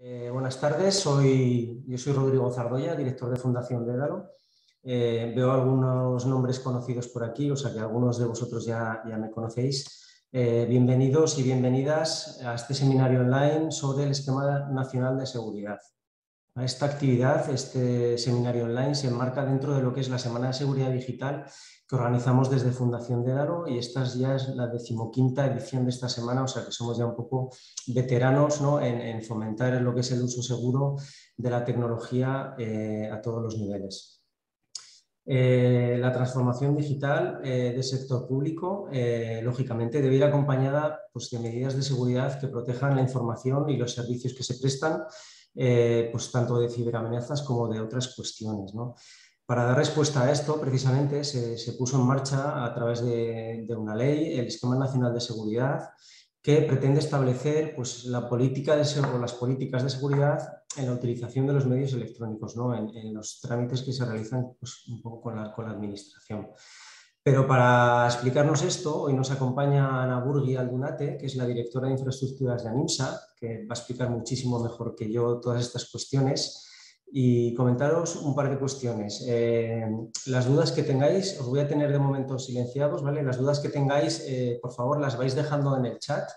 Eh, buenas tardes, yo soy Rodrigo Zardoya, director de Fundación Dédalo. Eh, veo algunos nombres conocidos por aquí, o sea que algunos de vosotros ya, ya me conocéis. Eh, bienvenidos y bienvenidas a este seminario online sobre el Esquema Nacional de Seguridad. Esta actividad, este seminario online, se enmarca dentro de lo que es la Semana de Seguridad Digital que organizamos desde Fundación de Daro y esta ya es la decimoquinta edición de esta semana, o sea que somos ya un poco veteranos en, fomentar lo que es el uso seguro de la tecnología eh, a todos los niveles. Eh, la transformación digital eh, del sector público, lógicamente, debe ir acompañada pues, de medidas de seguridad que protejan la información y los servicios que se prestan eh, pues tanto de ciberamenazas como de otras cuestiones. Para dar respuesta a esto, precisamente se, puso en marcha a través de, una ley el Esquema Nacional de Seguridad que pretende establecer pues, la política de, las políticas de seguridad en la utilización de los medios electrónicos, en, los trámites que se realizan pues, un poco con la administración. Pero para explicarnos esto, hoy nos acompaña Ana Burgui Aldunate, que es la directora de infraestructuras de ANIMSA, que va a explicar muchísimo mejor que yo todas estas cuestiones y comentaros un par de cuestiones. Eh, las dudas que tengáis, os voy a tener de momento silenciados, ¿vale? Las dudas que tengáis, eh, por favor, las vais dejando en el chat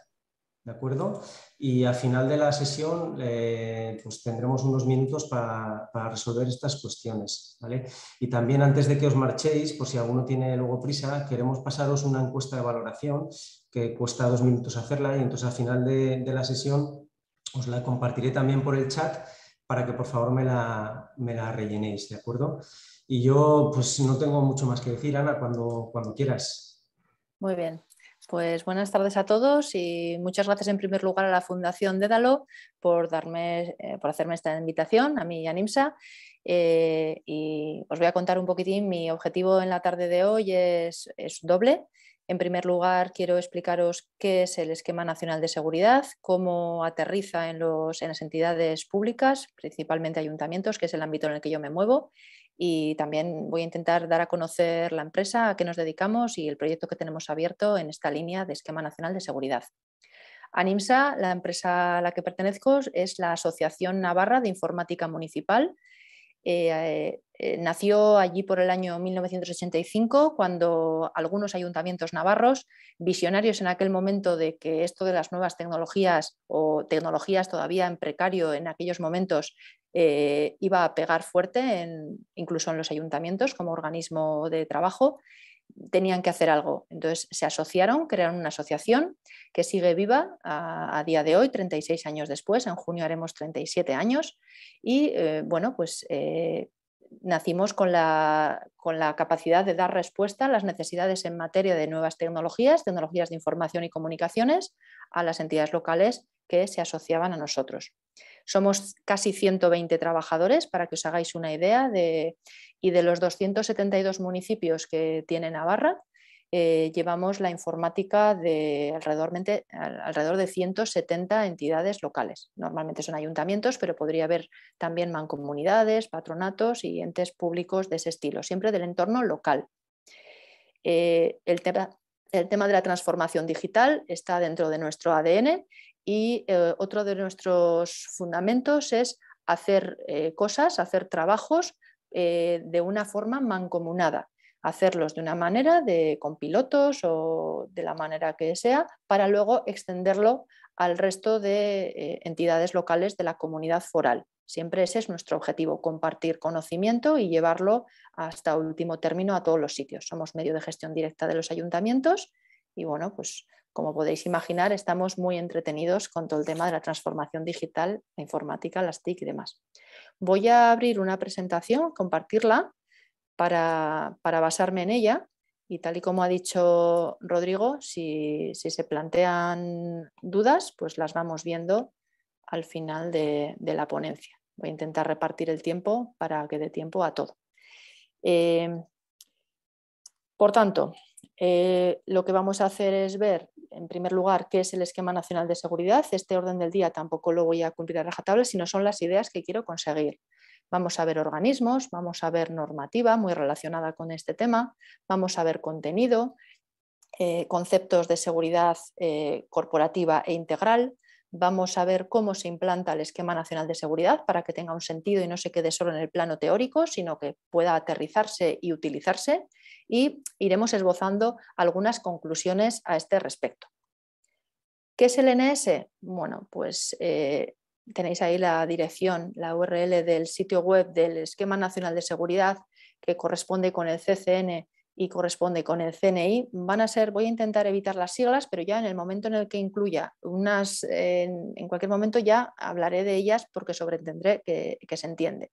¿de acuerdo? Y al final de la sesión eh, pues tendremos unos minutos para, resolver estas cuestiones, ¿vale? Y también antes de que os marchéis, por si alguno tiene luego prisa, queremos pasaros una encuesta de valoración que cuesta dos minutos hacerla y entonces al final de, la sesión os la compartiré también por el chat para que por favor me la, me la rellenéis, ¿de acuerdo? Y yo pues no tengo mucho más que decir, Ana, cuando, cuando quieras. Muy bien, pues buenas tardes a todos y muchas gracias en primer lugar a la Fundación Dédalo por, eh, por hacerme esta invitación a mí y a NIMSA. Eh, y os voy a contar un poquitín, mi objetivo en la tarde de hoy es, doble. En primer lugar, quiero explicaros qué es el Esquema Nacional de Seguridad, cómo aterriza en, en las entidades públicas, principalmente ayuntamientos, que es el ámbito en el que yo me muevo, y también voy a intentar dar a conocer la empresa, a que nos dedicamos y el proyecto que tenemos abierto en esta línea de Esquema Nacional de Seguridad. ANIMSA, la empresa a la que pertenezco, es la Asociación Navarra de Informática Municipal. Eh, eh, nació allí por el año 1985, cuando algunos ayuntamientos navarros, visionarios en aquel momento de que esto de las nuevas tecnologías o tecnologías todavía en precario en aquellos momentos eh, iba a pegar fuerte, en, incluso en los ayuntamientos como organismo de trabajo, tenían que hacer algo. Entonces se asociaron, crearon una asociación que sigue viva a, día de hoy, 36 años después, en junio haremos 37 años, y eh, bueno, pues eh, nacimos con la, capacidad de dar respuesta a las necesidades en materia de nuevas tecnologías, tecnologías de información y comunicaciones, a las entidades locales que se asociaban a nosotros. Somos casi 120 trabajadores, para que os hagáis una idea, y de los 272 municipios que tiene Navarra, eh, llevamos la informática de alrededor, de 170 entidades locales. Normalmente son ayuntamientos, pero podría haber también mancomunidades, patronatos y entes públicos de ese estilo, siempre del entorno local. Eh, el, tema, de la transformación digital está dentro de nuestro ADN y eh, otro de nuestros fundamentos es hacer cosas, hacer trabajos de una forma mancomunada hacerlos de una manera, de, con pilotos o de la manera que sea, para luego extenderlo al resto de eh, entidades locales de la comunidad foral. Siempre ese es nuestro objetivo, compartir conocimiento y llevarlo hasta último término a todos los sitios. Somos medio de gestión directa de los ayuntamientos y bueno, pues como podéis imaginar, estamos muy entretenidos con todo el tema de la transformación digital, la informática, las TIC y demás. Voy a abrir una presentación, compartirla para, basarme en ella. Y tal y como ha dicho Rodrigo, si, se plantean dudas, pues las vamos viendo al final de, la ponencia. Voy a intentar repartir el tiempo para que dé tiempo a todo. Eh, por tanto, eh, lo que vamos a hacer es ver, en primer lugar, qué es el esquema nacional de seguridad. Este orden del día tampoco lo voy a cumplir a rajatabla, sino son las ideas que quiero conseguir. Vamos a ver organismos, vamos a ver normativa muy relacionada con este tema, vamos a ver contenido, eh, conceptos de seguridad eh, corporativa e integral, vamos a ver cómo se implanta el esquema nacional de seguridad para que tenga un sentido y no se quede solo en el plano teórico, sino que pueda aterrizarse y utilizarse y iremos esbozando algunas conclusiones a este respecto. ¿Qué es el NS? Bueno, pues eh, Tenéis ahí la dirección, la URL del sitio web del Esquema Nacional de Seguridad que corresponde con el CCN y corresponde con el CNI, van a ser, voy a intentar evitar las siglas, pero ya en el momento en el que incluya unas, en, cualquier momento ya hablaré de ellas porque sobreentendré que, se entiende.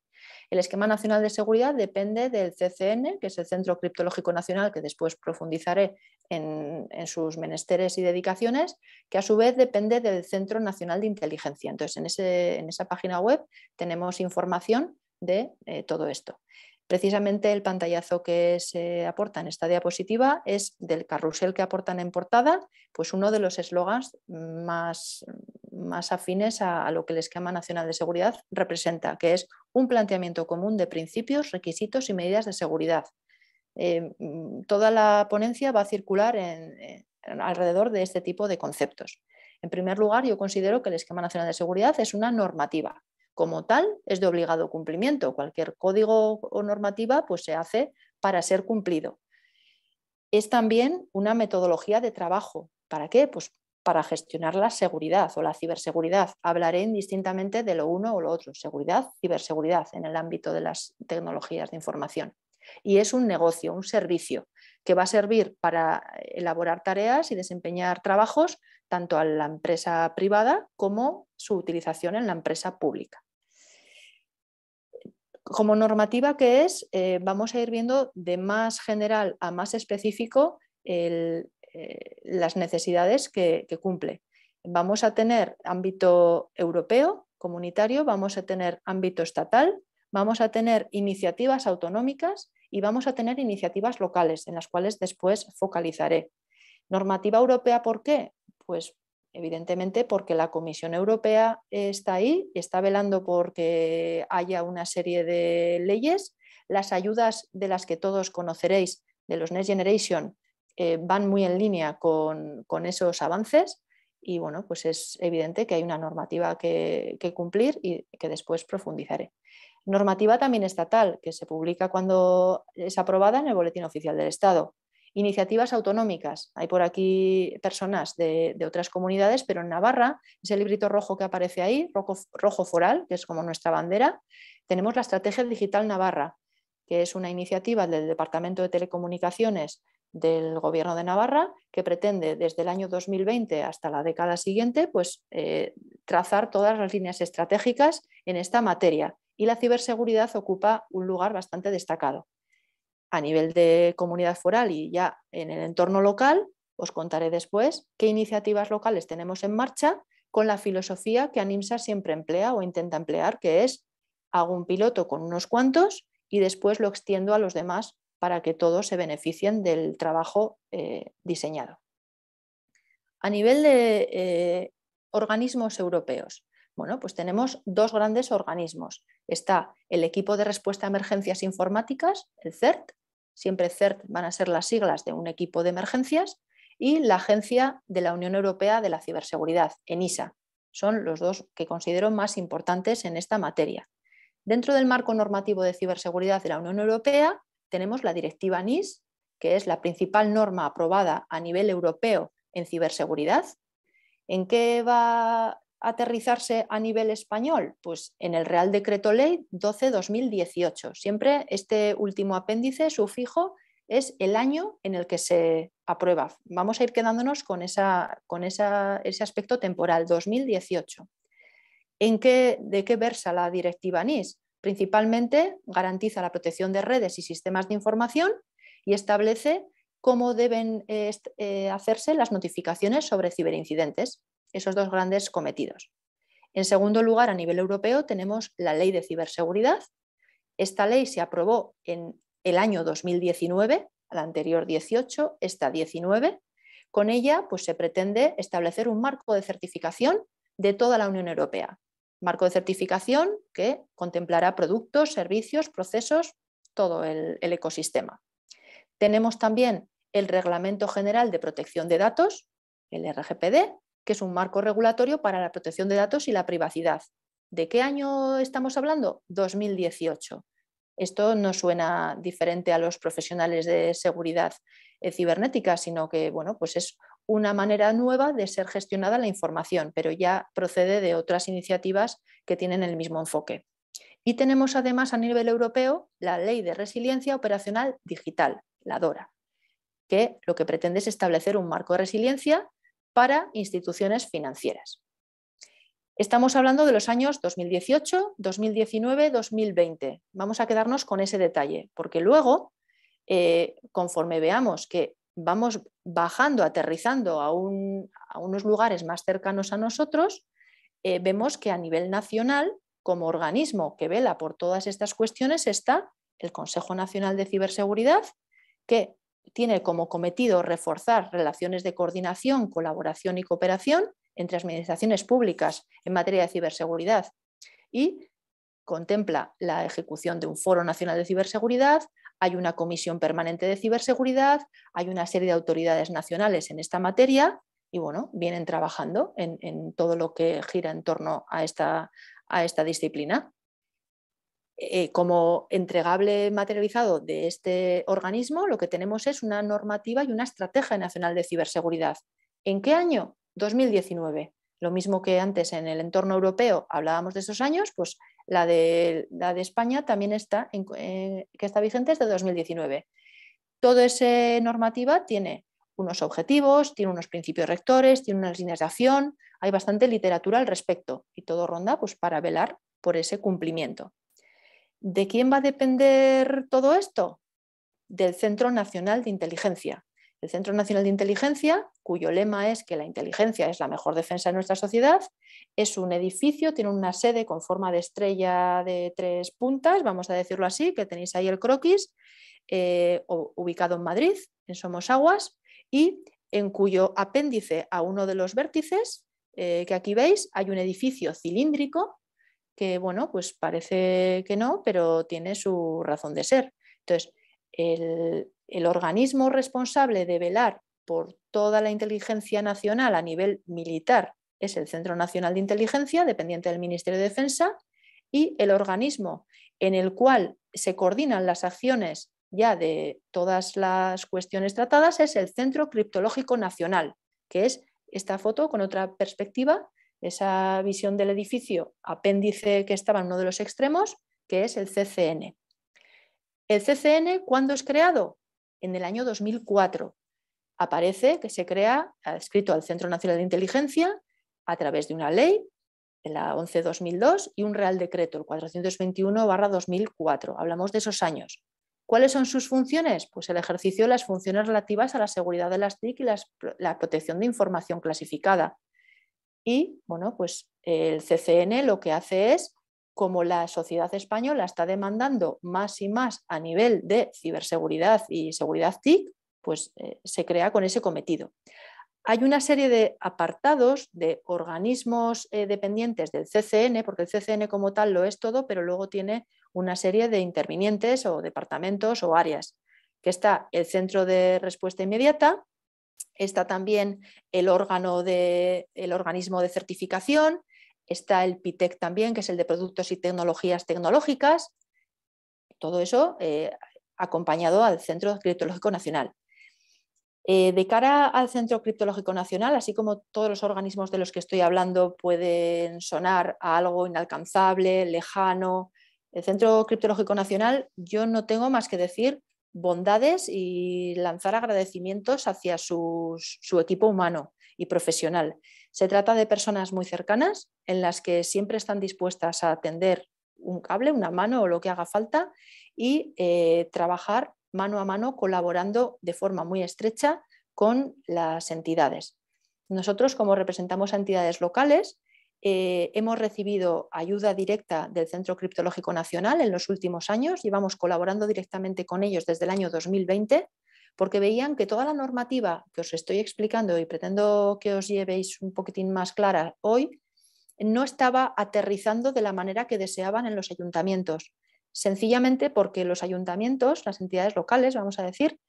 El Esquema Nacional de Seguridad depende del CCN, que es el Centro Criptológico Nacional, que después profundizaré en, sus menesteres y dedicaciones, que a su vez depende del Centro Nacional de Inteligencia. Entonces, en, esa página web tenemos información de eh, todo esto. Precisamente el pantallazo que se aporta en esta diapositiva es del carrusel que aportan en portada, pues uno de los eslogans más, afines a, lo que el esquema nacional de seguridad representa, que es un planteamiento común de principios, requisitos y medidas de seguridad. Eh, mm, toda la ponencia va a circular alrededor de este tipo de conceptos. En primer lugar, yo considero que el esquema nacional de seguridad es una normativa, como tal es de obligado cumplimiento. Cualquier código o normativa pues, se hace para ser cumplido. Es también una metodología de trabajo. ¿Para qué? Pues para gestionar la seguridad o la ciberseguridad. Hablaré indistintamente de lo uno o lo otro, seguridad, ciberseguridad en el ámbito de las tecnologías de información. Y es un negocio, un servicio que va a servir para elaborar tareas y desempeñar trabajos tanto a la empresa privada como su utilización en la empresa pública como normativa que es, eh, vamos a ir viendo de más general a más específico eh, las necesidades que, que, cumple. Vamos a tener ámbito europeo, comunitario, vamos a tener ámbito estatal, vamos a tener iniciativas autonómicas y vamos a tener iniciativas locales, en las cuales después focalizaré. Normativa europea, ¿por qué? Pues evidentemente porque la Comisión Europea está ahí, está velando porque haya una serie de leyes. Las ayudas de las que todos conoceréis de los Next Generation eh, van muy en línea con, esos avances y bueno, pues es evidente que hay una normativa que, que cumplir y que después profundizaré. Normativa también estatal que se publica cuando es aprobada en el Boletín Oficial del Estado. Iniciativas autonómicas. Hay por aquí personas de, otras comunidades, pero en Navarra, ese librito rojo que aparece ahí, rojo, foral, que es como nuestra bandera, tenemos la Estrategia Digital Navarra, que es una iniciativa del Departamento de Telecomunicaciones del Gobierno de Navarra, que pretende desde el año 2020 hasta la década siguiente pues, eh, trazar todas las líneas estratégicas en esta materia. Y la ciberseguridad ocupa un lugar bastante destacado a nivel de comunidad foral y ya en el entorno local, os contaré después qué iniciativas locales tenemos en marcha con la filosofía que ANIMSA siempre emplea o intenta emplear, que es hago un piloto con unos cuantos y después lo extiendo a los demás para que todos se beneficien del trabajo eh, diseñado. A nivel de eh, organismos europeos, bueno, pues tenemos dos grandes organismos. Está el equipo de respuesta a emergencias informáticas, el CERT, siempre CERT van a ser las siglas de un equipo de emergencias, y la Agencia de la Unión Europea de la Ciberseguridad, ENISA. Son los dos que considero más importantes en esta materia. Dentro del marco normativo de ciberseguridad de la Unión Europea tenemos la Directiva NIS, que es la principal norma aprobada a nivel europeo en ciberseguridad. ¿En qué va aterrizarse a nivel español? Pues en el Real Decreto Ley 12-2018. Siempre este último apéndice, sufijo, es el año en el que se aprueba. Vamos a ir quedándonos con, esa, con esa, ese aspecto temporal, 2018. ¿En qué, ¿De qué versa la directiva NIS? Principalmente garantiza la protección de redes y sistemas de información y establece cómo deben eh, eh, hacerse las notificaciones sobre ciberincidentes esos dos grandes cometidos. En segundo lugar, a nivel europeo tenemos la ley de ciberseguridad. Esta ley se aprobó en el año 2019, la anterior 18, esta 19. Con ella pues, se pretende establecer un marco de certificación de toda la Unión Europea. Marco de certificación que contemplará productos, servicios, procesos, todo el ecosistema. Tenemos también el Reglamento General de Protección de Datos, el RGPD, que es un marco regulatorio para la protección de datos y la privacidad. ¿De qué año estamos hablando? 2018. Esto no suena diferente a los profesionales de seguridad eh, cibernética, sino que bueno, pues es una manera nueva de ser gestionada la información, pero ya procede de otras iniciativas que tienen el mismo enfoque. Y tenemos además a nivel europeo la Ley de Resiliencia Operacional Digital, la DORA, que lo que pretende es establecer un marco de resiliencia para instituciones financieras. Estamos hablando de los años 2018, 2019, 2020. Vamos a quedarnos con ese detalle, porque luego, eh, conforme veamos que vamos bajando, aterrizando a, unos lugares más cercanos a nosotros, eh, vemos que a nivel nacional, como organismo que vela por todas estas cuestiones, está el Consejo Nacional de Ciberseguridad, que tiene como cometido reforzar relaciones de coordinación, colaboración y cooperación entre administraciones públicas en materia de ciberseguridad y contempla la ejecución de un Foro Nacional de Ciberseguridad, hay una Comisión Permanente de Ciberseguridad, hay una serie de autoridades nacionales en esta materia y bueno, vienen trabajando en, todo lo que gira en torno a esta disciplina. Eh, eh, como entregable materializado de este organismo, lo que tenemos es una normativa y una estrategia nacional de ciberseguridad. ¿En qué año? 2019. Lo mismo que antes en el entorno europeo hablábamos de esos años, pues la de, de España también está, eh, que está vigente desde 2019. Toda esa normativa tiene unos objetivos, tiene unos principios rectores, tiene unas líneas de acción, hay bastante literatura al respecto y todo ronda pues, para velar por ese cumplimiento. ¿De quién va a depender todo esto? Del Centro Nacional de Inteligencia. El Centro Nacional de Inteligencia, cuyo lema es que la inteligencia es la mejor defensa de nuestra sociedad, es un edificio, tiene una sede con forma de estrella de tres puntas, vamos a decirlo así, que tenéis ahí el croquis, eh, ubicado en Madrid, en Somosaguas, y en cuyo apéndice a uno de los vértices eh, que aquí veis hay un edificio cilíndrico que, bueno, pues parece que no, pero tiene su razón de ser. Entonces, el, el organismo responsable de velar por toda la inteligencia nacional a nivel militar es el Centro Nacional de Inteligencia, dependiente del Ministerio de Defensa, y el organismo en el cual se coordinan las acciones ya de todas las cuestiones tratadas es el Centro Criptológico Nacional, que es esta foto con otra perspectiva esa visión del edificio apéndice que estaba en uno de los extremos, que es el CCN. El CCN, ¿cuándo es creado? En el año 2004. Aparece que se crea, escrito al Centro Nacional de Inteligencia, a través de una ley, la 11-2002, y un Real Decreto, el 421-2004. Hablamos de esos años. ¿Cuáles son sus funciones? Pues el ejercicio de las funciones relativas a la seguridad de las TIC y la protección de información clasificada, y bueno, pues el CCN lo que hace es, como la sociedad española está demandando más y más a nivel de ciberseguridad y seguridad TIC, pues eh, se crea con ese cometido. Hay una serie de apartados de organismos eh, dependientes del CCN, porque el CCN como tal lo es todo, pero luego tiene una serie de intervinientes o departamentos o áreas, que está el Centro de Respuesta Inmediata, está también el, órgano de, el organismo de certificación, está el PITEC también, que es el de productos y tecnologías tecnológicas, todo eso eh, acompañado al Centro Criptológico Nacional. Eh, de cara al Centro Criptológico Nacional, así como todos los organismos de los que estoy hablando pueden sonar a algo inalcanzable, lejano, el Centro Criptológico Nacional, yo no tengo más que decir bondades y lanzar agradecimientos hacia su equipo humano y profesional. Se trata de personas muy cercanas en las que siempre están dispuestas a atender un cable, una mano o lo que haga falta y eh, trabajar mano a mano colaborando de forma muy estrecha con las entidades. Nosotros, como representamos a entidades locales, eh, hemos recibido ayuda directa del Centro Criptológico Nacional en los últimos años, llevamos colaborando directamente con ellos desde el año 2020, porque veían que toda la normativa que os estoy explicando y pretendo que os llevéis un poquitín más clara hoy, no estaba aterrizando de la manera que deseaban en los ayuntamientos, sencillamente porque los ayuntamientos, las entidades locales, vamos a decir,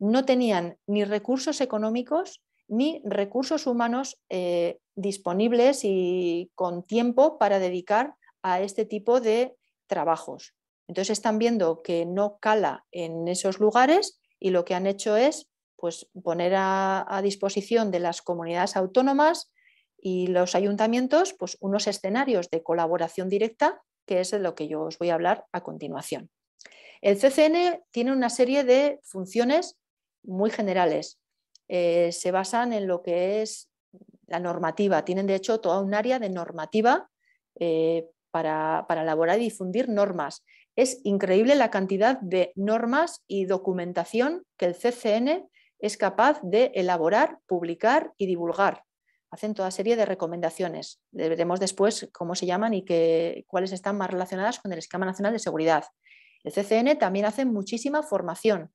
no tenían ni recursos económicos ni recursos humanos eh, disponibles y con tiempo para dedicar a este tipo de trabajos. Entonces están viendo que no cala en esos lugares y lo que han hecho es pues, poner a, disposición de las comunidades autónomas y los ayuntamientos pues, unos escenarios de colaboración directa, que es de lo que yo os voy a hablar a continuación. El CCN tiene una serie de funciones muy generales. Eh, se basan en lo que es la normativa. Tienen, de hecho, toda un área de normativa eh, para, elaborar y difundir normas. Es increíble la cantidad de normas y documentación que el CCN es capaz de elaborar, publicar y divulgar. Hacen toda serie de recomendaciones. Veremos después cómo se llaman y cuáles están más relacionadas con el Esquema Nacional de Seguridad. El CCN también hace muchísima formación.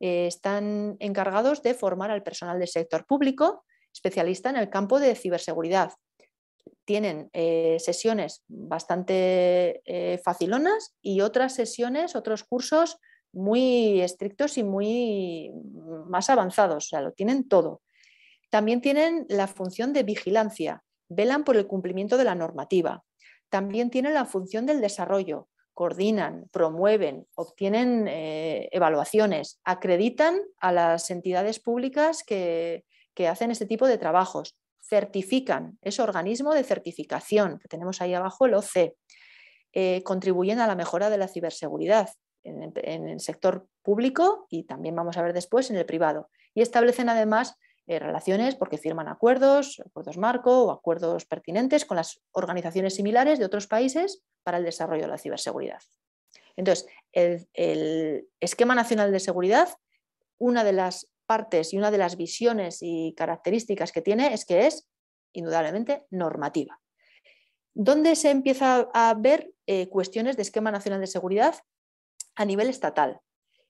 Eh, están encargados de formar al personal del sector público, especialista en el campo de ciberseguridad. Tienen eh, sesiones bastante eh, facilonas y otras sesiones, otros cursos muy estrictos y muy más avanzados, o sea, lo tienen todo. También tienen la función de vigilancia, velan por el cumplimiento de la normativa. También tienen la función del desarrollo, coordinan, promueven, obtienen eh, evaluaciones, acreditan a las entidades públicas que, que hacen este tipo de trabajos, certifican, ese organismo de certificación, que tenemos ahí abajo el OC, eh, contribuyen a la mejora de la ciberseguridad en, el sector público y también vamos a ver después en el privado. Y establecen además eh, relaciones porque firman acuerdos, acuerdos marco o acuerdos pertinentes con las organizaciones similares de otros países para el desarrollo de la ciberseguridad. Entonces, el esquema nacional de seguridad, una de las partes y una de las visiones y características que tiene es que es indudablemente normativa. ¿Dónde se empieza a ver eh, cuestiones de esquema nacional de seguridad a nivel estatal?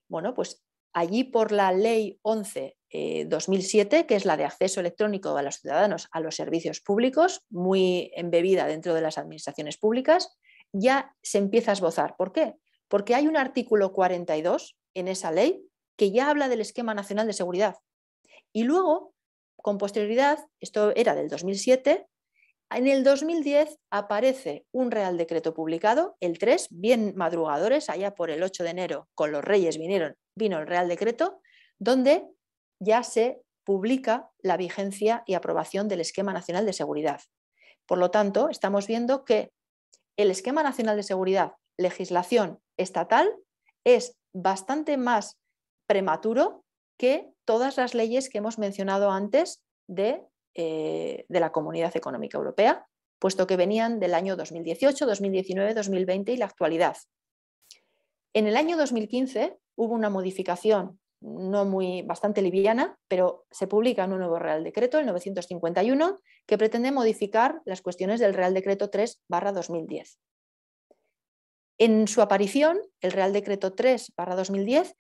Bueno, pues allí por la ley 11 2007, eh, que es la de acceso electrónico a los ciudadanos a los servicios públicos, muy embebida dentro de las administraciones públicas, ya se empieza a esbozar. ¿Por qué? Porque hay un artículo 42 en esa ley que ya habla del esquema nacional de seguridad. Y luego, con posterioridad, esto era del 2007, en el 2010 aparece un Real Decreto publicado, el 3, bien madrugadores, allá por el 8 de enero, con los reyes vinieron, vino el Real Decreto, donde ya se publica la vigencia y aprobación del Esquema Nacional de Seguridad. Por lo tanto, estamos viendo que el Esquema Nacional de Seguridad, legislación estatal, es bastante más prematuro que todas las leyes que hemos mencionado antes de, eh, la Comunidad Económica Europea, puesto que venían del año 2018, 2019, 2020 y la actualidad. En el año 2015 hubo una modificación no muy bastante liviana, pero se publica en un nuevo Real Decreto, el 951, que pretende modificar las cuestiones del Real Decreto 3/2010. En su aparición, el Real Decreto 3/2010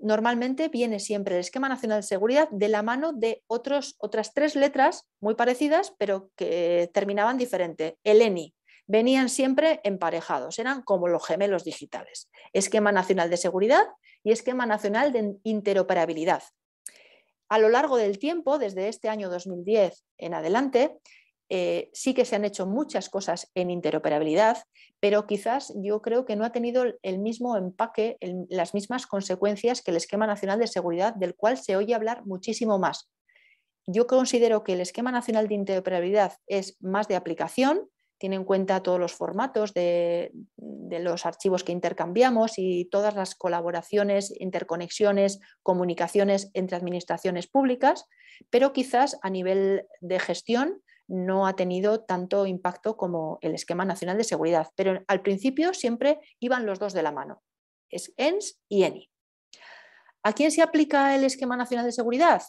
normalmente viene siempre el esquema nacional de seguridad de la mano de otras tres letras muy parecidas, pero que terminaban diferente. ELENI, Venían siempre emparejados, eran como los gemelos digitales. Esquema nacional de seguridad y esquema nacional de interoperabilidad. A lo largo del tiempo, desde este año 2010 en adelante, eh, sí que se han hecho muchas cosas en interoperabilidad, pero quizás yo creo que no ha tenido el mismo empaque, las mismas consecuencias que el esquema nacional de seguridad, del cual se oye hablar muchísimo más. Yo considero que el esquema nacional de interoperabilidad es más de aplicación, tiene en cuenta todos los formatos de, los archivos que intercambiamos y todas las colaboraciones, interconexiones, comunicaciones entre administraciones públicas, pero quizás a nivel de gestión no ha tenido tanto impacto como el esquema nacional de seguridad, pero al principio siempre iban los dos de la mano, es ENS y ENI. ¿A quién se aplica el esquema nacional de seguridad?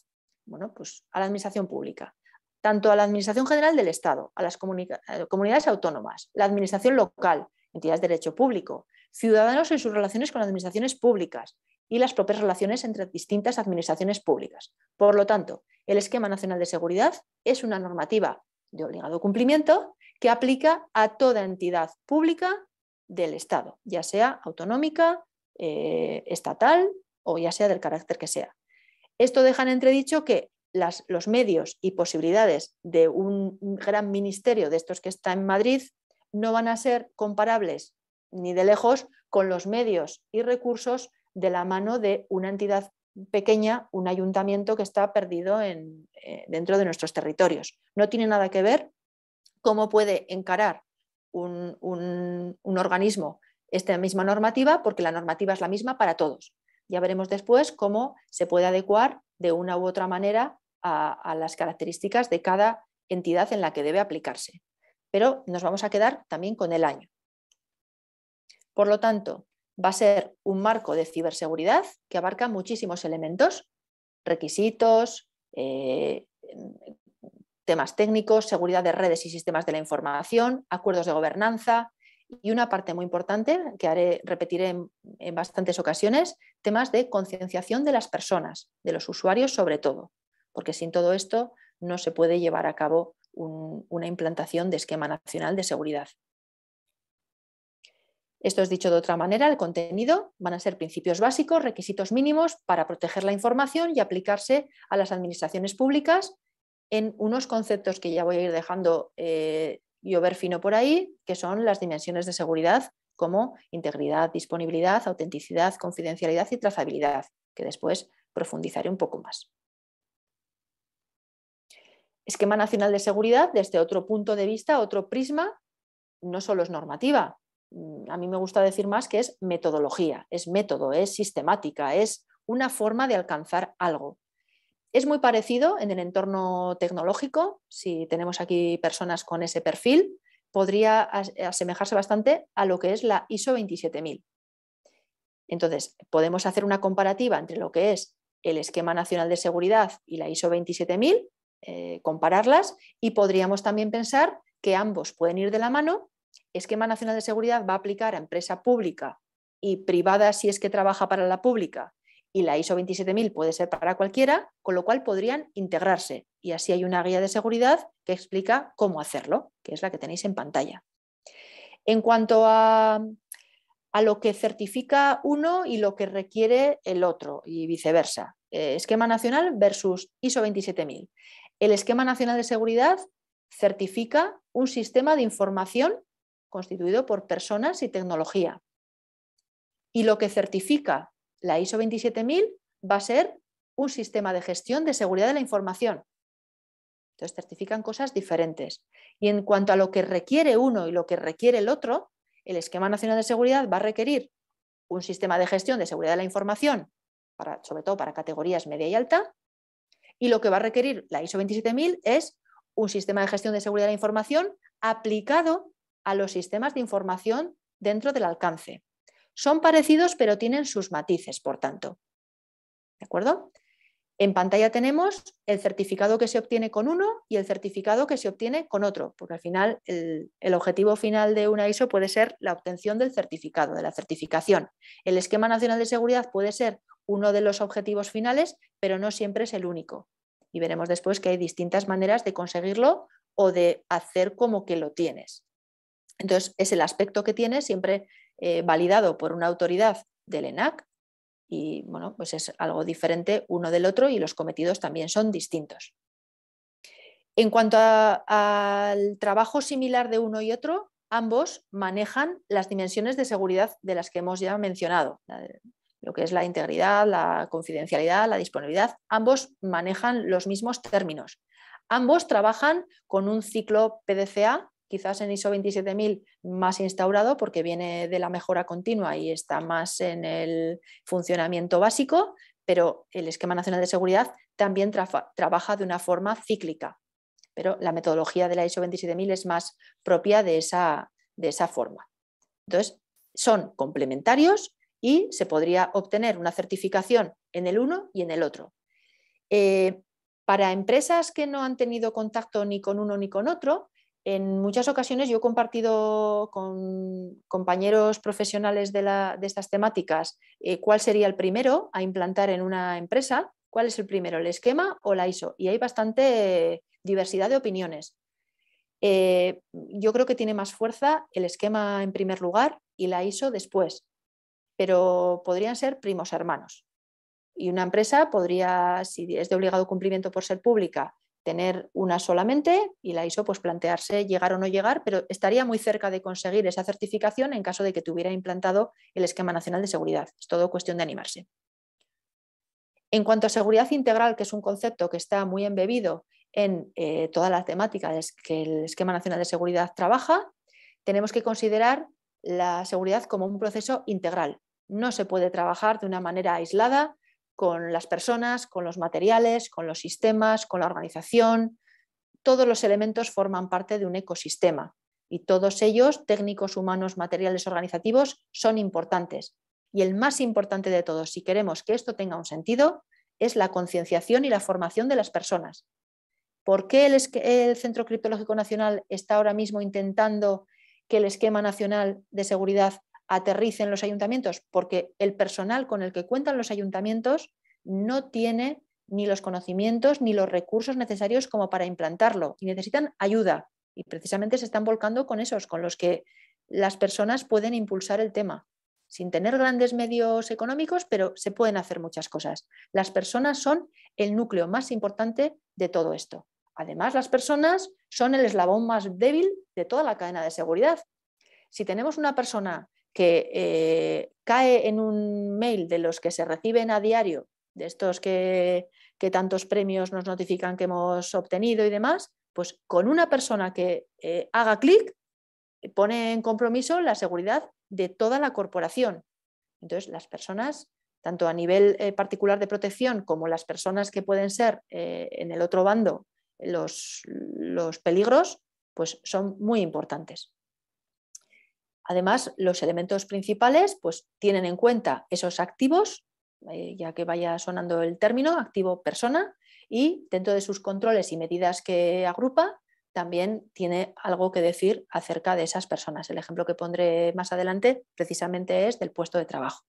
Bueno, pues a la administración pública, tanto a la administración general del Estado, a las comunidades autónomas, la administración local, entidades de derecho público, ciudadanos en sus relaciones con administraciones públicas, y las propias relaciones entre distintas administraciones públicas. Por lo tanto, el Esquema Nacional de Seguridad es una normativa de obligado cumplimiento que aplica a toda entidad pública del Estado, ya sea autonómica, eh, estatal o ya sea del carácter que sea. Esto deja en entredicho que los medios y posibilidades de un gran ministerio de estos que está en Madrid no van a ser comparables ni de lejos con los medios y recursos de la mano de una entidad pequeña, un ayuntamiento que está perdido eh, dentro de nuestros territorios. No tiene nada que ver cómo puede encarar un, organismo esta misma normativa, porque la normativa es la misma para todos. Ya veremos después cómo se puede adecuar de una u otra manera a, las características de cada entidad en la que debe aplicarse. Pero nos vamos a quedar también con el año. Por lo tanto, va a ser un marco de ciberseguridad que abarca muchísimos elementos, requisitos, eh, temas técnicos, seguridad de redes y sistemas de la información, acuerdos de gobernanza y una parte muy importante que haré, repetiré en, bastantes ocasiones, temas de concienciación de las personas, de los usuarios sobre todo, porque sin todo esto no se puede llevar a cabo una implantación de esquema nacional de seguridad. Esto es dicho de otra manera, el contenido van a ser principios básicos, requisitos mínimos para proteger la información y aplicarse a las administraciones públicas en unos conceptos que ya voy a ir dejando eh, llover fino por ahí, que son las dimensiones de seguridad como integridad, disponibilidad, autenticidad, confidencialidad y trazabilidad, que después profundizaré un poco más. Esquema Nacional de Seguridad, desde otro punto de vista, otro prisma, no solo es normativa, Mm, a mí me gusta decir más que es metodología, es método, es sistemática, es una forma de alcanzar algo. Es muy parecido en el entorno tecnológico, si tenemos aquí personas con ese perfil, podría asemejarse bastante a lo que es la ISO 27000. Entonces, podemos hacer una comparativa entre lo que es el Esquema Nacional de Seguridad y la ISO 27000, eh, compararlas, y podríamos también pensar que ambos pueden ir de la mano Esquema Nacional de Seguridad va a aplicar a empresa pública y privada si es que trabaja para la pública y la ISO 27000 puede ser para cualquiera, con lo cual podrían integrarse. Y así hay una guía de seguridad que explica cómo hacerlo, que es la que tenéis en pantalla. En cuanto a, lo que certifica uno y lo que requiere el otro, y viceversa, eh, esquema nacional versus ISO 27000. El esquema nacional de seguridad certifica un sistema de información constituido por personas y tecnología. Y lo que certifica la ISO 27000 va a ser un sistema de gestión de seguridad de la información. Entonces certifican cosas diferentes. Y en cuanto a lo que requiere uno y lo que requiere el otro, el Esquema Nacional de Seguridad va a requerir un sistema de gestión de seguridad de la información, sobre todo para categorías media y alta, y lo que va a requerir la ISO 27000 es un sistema de gestión de seguridad de la información aplicado a los sistemas de información dentro del alcance. Son parecidos pero tienen sus matices, por tanto. ¿De acuerdo? En pantalla tenemos el certificado que se obtiene con uno y el certificado que se obtiene con otro, porque al final el, el, objetivo final de una ISO puede ser la obtención del certificado, de la certificación. El esquema nacional de seguridad puede ser uno de los objetivos finales, pero no siempre es el único. Y veremos después que hay distintas maneras de conseguirlo o de hacer como que lo tienes. Entonces, es el aspecto que tiene siempre eh, validado por una autoridad del ENAC y bueno, pues es algo diferente uno del otro y los cometidos también son distintos. En cuanto al trabajo similar de uno y otro, ambos manejan las dimensiones de seguridad de las que hemos ya mencionado, lo que es la integridad, la confidencialidad, la disponibilidad, ambos manejan los mismos términos. Ambos trabajan con un ciclo PDCA quizás en ISO 27000 más instaurado porque viene de la mejora continua y está más en el funcionamiento básico, pero el esquema nacional de seguridad también trabaja de una forma cíclica. Pero la metodología de la ISO 27000 es más propia de esa, forma. Entonces, son complementarios y se podría obtener una certificación en el uno y en el otro. Eh, para empresas que no han tenido contacto ni con uno ni con otro, en muchas ocasiones yo he compartido con compañeros profesionales de, estas temáticas eh, cuál sería el primero a implantar en una empresa, cuál es el primero, el esquema o la ISO. Y hay bastante diversidad de opiniones. Eh, yo creo que tiene más fuerza el esquema en primer lugar y la ISO después, pero podrían ser primos hermanos. Y una empresa podría, si es de obligado cumplimiento por ser pública, tener una solamente y la ISO pues plantearse llegar o no llegar, pero estaría muy cerca de conseguir esa certificación en caso de que tuviera implantado el esquema nacional de seguridad. Es todo cuestión de animarse. En cuanto a seguridad integral, que es un concepto que está muy embebido en eh, todas las temáticas que el esquema nacional de seguridad trabaja, tenemos que considerar la seguridad como un proceso integral. No se puede trabajar de una manera aislada con las personas, con los materiales, con los sistemas, con la organización. Todos los elementos forman parte de un ecosistema y todos ellos, técnicos, humanos, materiales, organizativos, son importantes. Y el más importante de todos, si queremos que esto tenga un sentido, es la concienciación y la formación de las personas. ¿Por qué el, Centro Criptológico Nacional está ahora mismo intentando que el esquema nacional de seguridad Aterricen los ayuntamientos, porque el personal con el que cuentan los ayuntamientos no tiene ni los conocimientos ni los recursos necesarios como para implantarlo y necesitan ayuda. Y precisamente se están volcando con esos, con los que las personas pueden impulsar el tema, sin tener grandes medios económicos, pero se pueden hacer muchas cosas. Las personas son el núcleo más importante de todo esto. Además, las personas son el eslabón más débil de toda la cadena de seguridad. Si tenemos una persona que eh, cae en un mail de los que se reciben a diario, de estos que, tantos premios nos notifican que hemos obtenido y demás, pues con una persona que eh, haga clic, eh, pone en compromiso la seguridad de toda la corporación. Entonces, las personas, tanto a nivel particular de protección como las personas que pueden ser en el otro bando los peligros, pues son muy importantes. Además, los elementos principales pues, tienen en cuenta esos activos, eh, ya que vaya sonando el término, activo persona, y dentro de sus controles y medidas que agrupa, también tiene algo que decir acerca de esas personas. El ejemplo que pondré más adelante precisamente es del puesto de trabajo.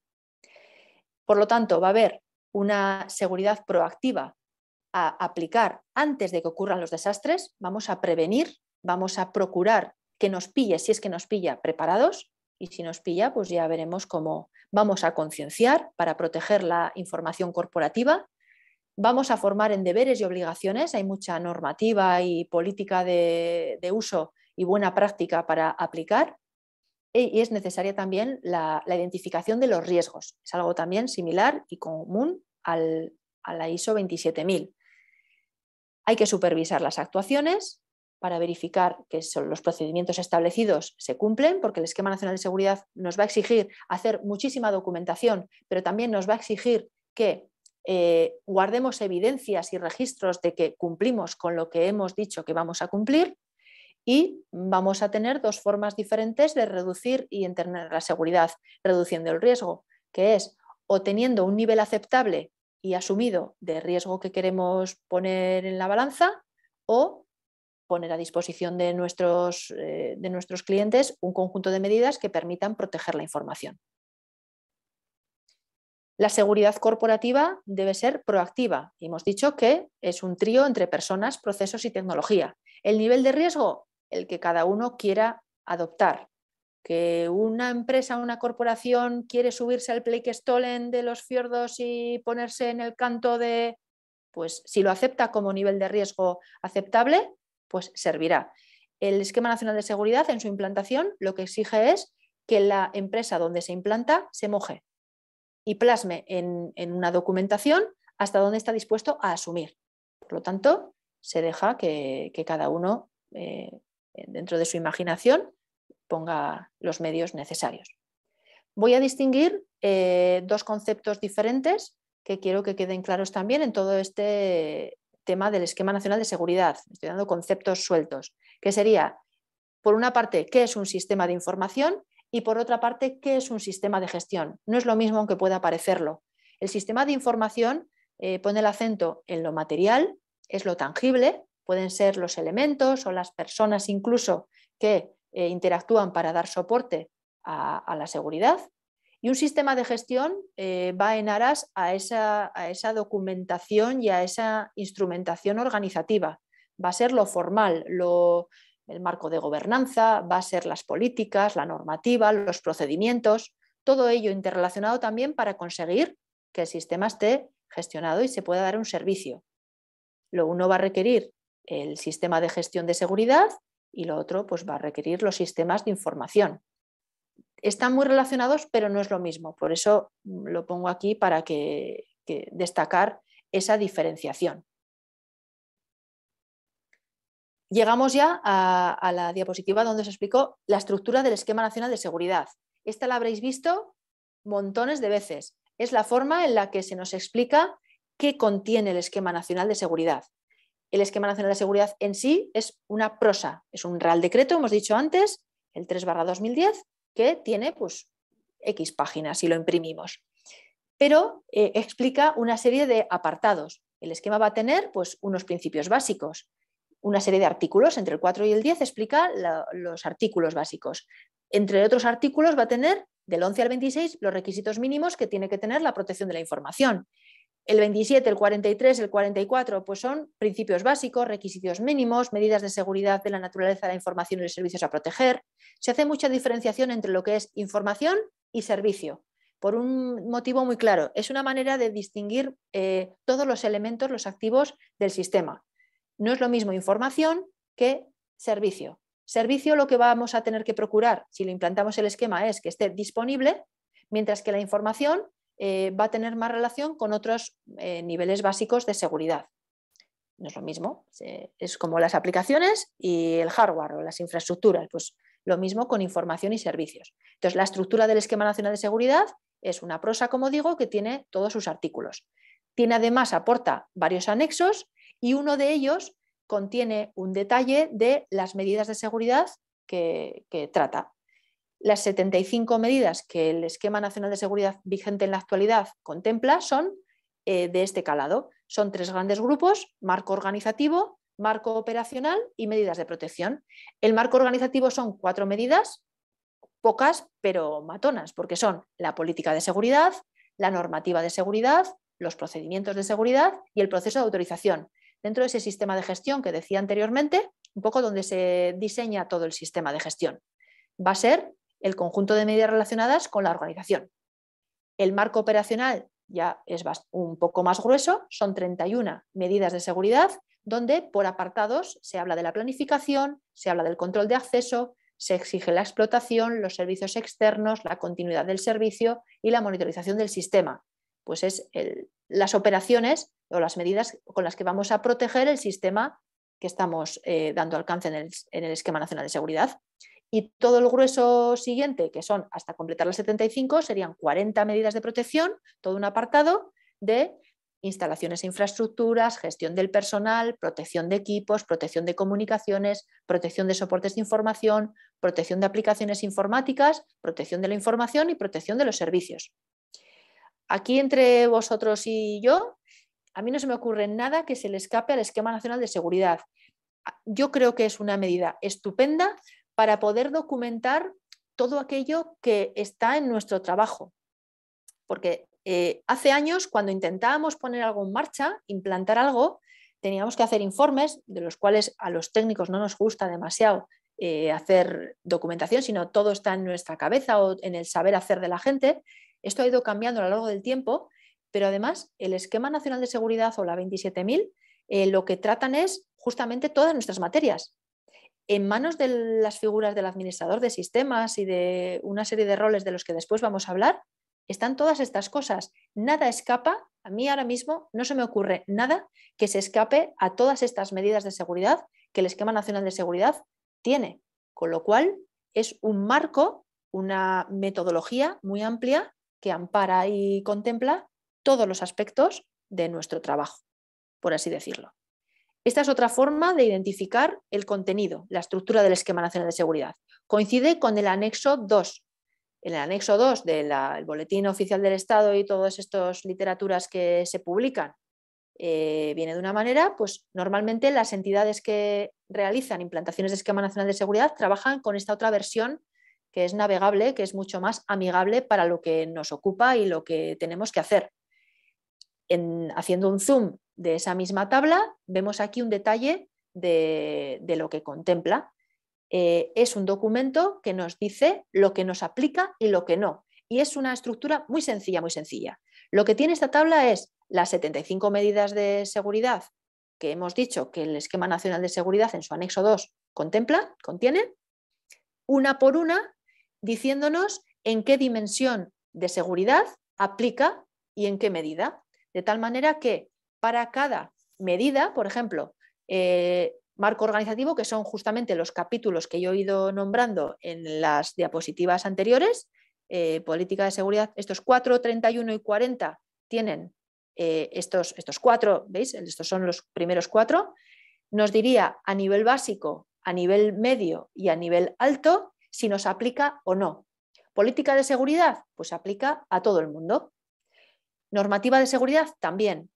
Por lo tanto, va a haber una seguridad proactiva a aplicar antes de que ocurran los desastres. Vamos a prevenir, vamos a procurar que nos pille, si es que nos pilla, preparados y si nos pilla, pues ya veremos cómo vamos a concienciar para proteger la información corporativa. Vamos a formar en deberes y obligaciones. Hay mucha normativa y política de, uso y buena práctica para aplicar. E, y es necesaria también la, identificación de los riesgos. Es algo también similar y común al, a la ISO 27000. Hay que supervisar las actuaciones, para verificar que son los procedimientos establecidos se cumplen, porque el esquema nacional de seguridad nos va a exigir hacer muchísima documentación, pero también nos va a exigir que eh, guardemos evidencias y registros de que cumplimos con lo que hemos dicho que vamos a cumplir y vamos a tener dos formas diferentes de reducir y entender la seguridad, reduciendo el riesgo, que es o teniendo un nivel aceptable y asumido de riesgo que queremos poner en la balanza o poner a disposición eh, de nuestros, clientes un conjunto de medidas que permitan proteger la información. La seguridad corporativa debe ser proactiva. hemos dicho que es un trío entre personas, procesos y tecnología. El nivel de riesgo, el que cada uno quiera adoptar. Que una empresa, una corporación quiere subirse al play stolen de los fiordos y ponerse en el canto de, pues si lo acepta como nivel de riesgo aceptable, pues servirá. El Esquema Nacional de Seguridad en su implantación lo que exige es que la empresa donde se implanta se moje y plasme en, una documentación hasta donde está dispuesto a asumir. Por lo tanto, se deja que, cada uno, eh, dentro de su imaginación, ponga los medios necesarios. Voy a distinguir eh, dos conceptos diferentes que quiero que queden claros también en todo este tema del esquema nacional de seguridad. Estoy dando conceptos sueltos, que sería, por una parte, qué es un sistema de información y por otra parte, qué es un sistema de gestión. No es lo mismo aunque pueda parecerlo. El sistema de información eh, pone el acento en lo material, es lo tangible, pueden ser los elementos o las personas incluso que eh, interactúan para dar soporte a la seguridad y un sistema de gestión eh, va en aras a esa, documentación y a esa instrumentación organizativa. Va a ser lo formal, el marco de gobernanza, va a ser las políticas, la normativa, los procedimientos, todo ello interrelacionado también para conseguir que el sistema esté gestionado y se pueda dar un servicio. Lo uno va a requerir el sistema de gestión de seguridad y lo otro pues, va a requerir los sistemas de información, están muy relacionados, pero no es lo mismo. Por eso mm, lo pongo aquí para que, destacar esa diferenciación. Llegamos ya a, la diapositiva donde se explicó la estructura del esquema nacional de seguridad. Esta la habréis visto montones de veces. Es la forma en la que se nos explica qué contiene el esquema nacional de seguridad. El esquema nacional de seguridad en sí es una prosa, es un real decreto, hemos dicho antes, el 3 2010, que tiene pues X páginas si lo imprimimos. Pero eh, explica una serie de apartados. El esquema va a tener pues, unos principios básicos, una serie de artículos, entre el 4 y el 10 explica los artículos básicos. Entre otros artículos va a tener del 11 al 26 los requisitos mínimos que tiene que tener la protección de la información. El 27, el 43, el 44, pues son principios básicos, requisitos mínimos, medidas de seguridad de la naturaleza de la información y los servicios a proteger. Se hace mucha diferenciación entre lo que es información y servicio, por un motivo muy claro. Es una manera de distinguir eh, todos los elementos, los activos del sistema. No es lo mismo información que servicio. Servicio lo que vamos a tener que procurar si lo implantamos el esquema es que esté disponible, mientras que la información eh, va a tener más relación con otros eh, niveles básicos de seguridad. No es lo mismo, es como las aplicaciones y el hardware o las infraestructuras, pues lo mismo con información y servicios. Entonces, la estructura del esquema nacional de seguridad es una prosa, como digo, que tiene todos sus artículos. Tiene además, aporta varios anexos y uno de ellos contiene un detalle de las medidas de seguridad que trata. Las 75 medidas que el Esquema Nacional de Seguridad vigente en la actualidad contempla son eh, de este calado. Son tres grandes grupos, marco organizativo, marco operacional y medidas de protección. El marco organizativo son cuatro medidas, pocas pero matonas, porque son la política de seguridad, la normativa de seguridad, los procedimientos de seguridad y el proceso de autorización. Dentro de ese sistema de gestión que decía anteriormente, un poco donde se diseña todo el sistema de gestión. Va a ser el conjunto de medidas relacionadas con la organización. El marco operacional ya es un poco más grueso, son 31 medidas de seguridad, donde por apartados se habla de la planificación, se habla del control de acceso, se exige la explotación, los servicios externos, la continuidad del servicio y la monitorización del sistema. Pues es las operaciones o las medidas con las que vamos a proteger el sistema que estamos eh, dando alcance en el Esquema Nacional de Seguridad. Y todo el grueso siguiente, que son hasta completar las 75, serían 40 medidas de protección, todo un apartado de instalaciones e infraestructuras, gestión del personal, protección de equipos, protección de comunicaciones, protección de soportes de información, protección de aplicaciones informáticas, protección de la información y protección de los servicios. Aquí entre vosotros y yo, a mí no se me ocurre nada que se le escape al Esquema Nacional de Seguridad. Yo creo que es una medida estupenda para poder documentar todo aquello que está en nuestro trabajo. Porque eh, hace años, cuando intentábamos poner algo en marcha, implantar algo, teníamos que hacer informes, de los cuales a los técnicos no nos gusta demasiado eh, hacer documentación, sino todo está en nuestra cabeza o en el saber hacer de la gente. Esto ha ido cambiando a lo largo del tiempo, pero además el Esquema Nacional de Seguridad o la 27000 eh, lo que tratan es justamente todas nuestras materias en manos de las figuras del administrador de sistemas y de una serie de roles de los que después vamos a hablar, están todas estas cosas. Nada escapa, a mí ahora mismo no se me ocurre nada que se escape a todas estas medidas de seguridad que el Esquema Nacional de Seguridad tiene. Con lo cual, es un marco, una metodología muy amplia que ampara y contempla todos los aspectos de nuestro trabajo, por así decirlo. Esta es otra forma de identificar el contenido, la estructura del esquema nacional de seguridad. Coincide con el anexo 2. el anexo 2 del Boletín Oficial del Estado y todas estas literaturas que se publican eh, viene de una manera, pues normalmente las entidades que realizan implantaciones de esquema nacional de seguridad trabajan con esta otra versión que es navegable, que es mucho más amigable para lo que nos ocupa y lo que tenemos que hacer. En, haciendo un zoom de esa misma tabla vemos aquí un detalle de, lo que contempla. Eh, es un documento que nos dice lo que nos aplica y lo que no. Y es una estructura muy sencilla, muy sencilla. Lo que tiene esta tabla es las 75 medidas de seguridad que hemos dicho que el Esquema Nacional de Seguridad en su anexo 2 contempla, contiene, una por una, diciéndonos en qué dimensión de seguridad aplica y en qué medida. De tal manera que para cada medida, por ejemplo, eh, marco organizativo, que son justamente los capítulos que yo he ido nombrando en las diapositivas anteriores, eh, política de seguridad, estos 4, 31 y 40 tienen eh, estos, estos cuatro, ¿veis? Estos son los primeros cuatro. Nos diría a nivel básico, a nivel medio y a nivel alto si nos aplica o no. Política de seguridad, pues aplica a todo el mundo. Normativa de seguridad también,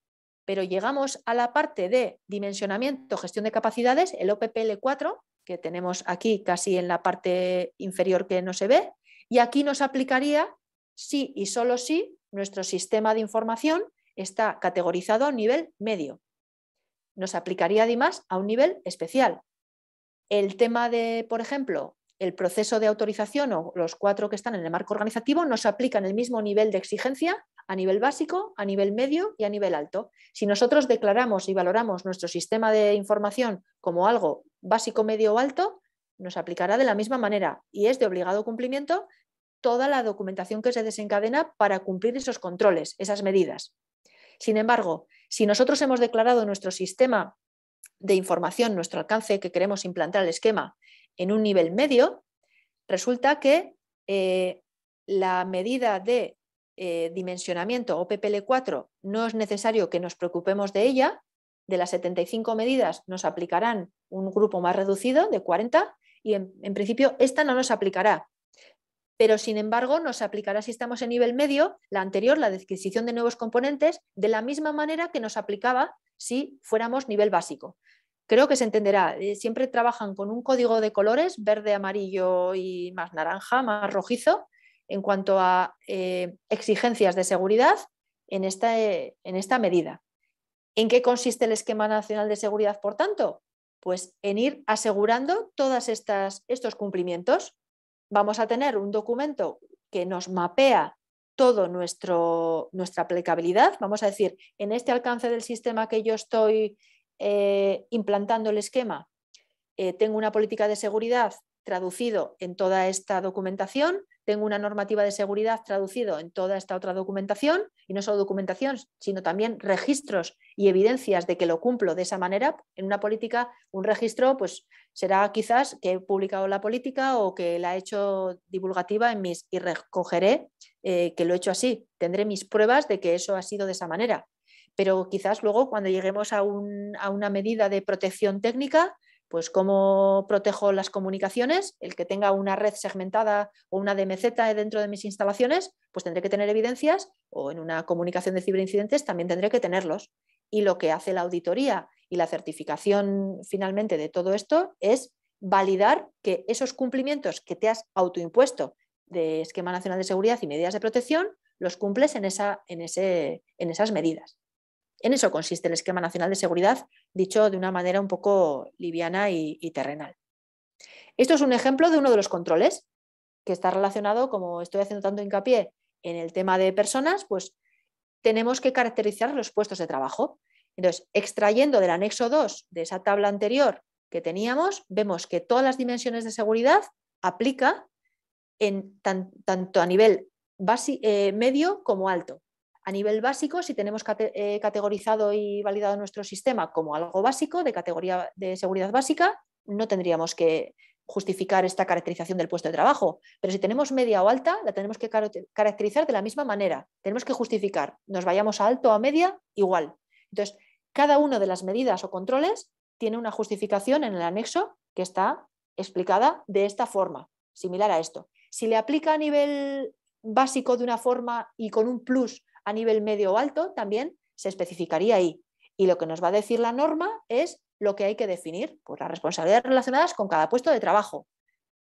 pero llegamos a la parte de dimensionamiento, gestión de capacidades, el OPPL4, que tenemos aquí casi en la parte inferior que no se ve, y aquí nos aplicaría sí y solo si nuestro sistema de información está categorizado a nivel medio. Nos aplicaría además a un nivel especial. El tema de, por ejemplo, el proceso de autorización o los cuatro que están en el marco organizativo nos aplican el mismo nivel de exigencia a nivel básico, a nivel medio y a nivel alto. Si nosotros declaramos y valoramos nuestro sistema de información como algo básico, medio o alto, nos aplicará de la misma manera y es de obligado cumplimiento toda la documentación que se desencadena para cumplir esos controles, esas medidas. Sin embargo, si nosotros hemos declarado nuestro sistema de información, nuestro alcance que queremos implantar el esquema en un nivel medio, resulta que eh, la medida de eh, dimensionamiento o PPL4 no es necesario que nos preocupemos de ella. De las 75 medidas nos aplicarán un grupo más reducido de 40 y en, principio esta no nos aplicará. Pero sin embargo nos aplicará si estamos en nivel medio la anterior, la adquisición de nuevos componentes, de la misma manera que nos aplicaba si fuéramos nivel básico creo que se entenderá. Eh, siempre trabajan con un código de colores, verde, amarillo y más naranja, más rojizo, en cuanto a eh, exigencias de seguridad en esta, eh, en esta medida. ¿En qué consiste el esquema nacional de seguridad, por tanto? Pues en ir asegurando todos estos cumplimientos. Vamos a tener un documento que nos mapea toda nuestra aplicabilidad. Vamos a decir, en este alcance del sistema que yo estoy eh, implantando el esquema, eh, tengo una política de seguridad traducido en toda esta documentación, tengo una normativa de seguridad traducido en toda esta otra documentación, y no solo documentación, sino también registros y evidencias de que lo cumplo de esa manera. En una política, un registro pues, será quizás que he publicado la política o que la he hecho divulgativa en mis, y recogeré eh, que lo he hecho así. Tendré mis pruebas de que eso ha sido de esa manera. Pero quizás luego cuando lleguemos a, una medida de protección técnica, pues cómo protejo las comunicaciones, el que tenga una red segmentada o una DMZ dentro de mis instalaciones, pues tendré que tener evidencias o en una comunicación de ciberincidentes también tendré que tenerlos. Y lo que hace la auditoría y la certificación finalmente de todo esto es validar que esos cumplimientos que te has autoimpuesto de Esquema Nacional de Seguridad y Medidas de Protección los cumples en esas medidas. En eso consiste el Esquema Nacional de Seguridad, dicho de una manera un poco liviana y, terrenal. Esto es un ejemplo de uno de los controles que está relacionado, como estoy haciendo tanto hincapié en el tema de personas, pues tenemos que caracterizar los puestos de trabajo. Entonces, extrayendo del anexo 2 de esa tabla anterior que teníamos, vemos que todas las dimensiones de seguridad aplica en tanto a nivel eh, medio como alto nivel básico, si tenemos eh, categorizado y validado nuestro sistema como algo básico, de categoría de seguridad básica, no tendríamos que justificar esta caracterización del puesto de trabajo. Pero si tenemos media o alta, la tenemos que caracterizar de la misma manera. Tenemos que justificar, nos vayamos a alto o a media, igual. Entonces, cada una de las medidas o controles tiene una justificación en el anexo que está explicada de esta forma, similar a esto. Si le aplica a nivel básico de una forma y con un plus a nivel medio o alto también se especificaría ahí. Y lo que nos va a decir la norma es lo que hay que definir, pues las responsabilidades relacionadas con cada puesto de trabajo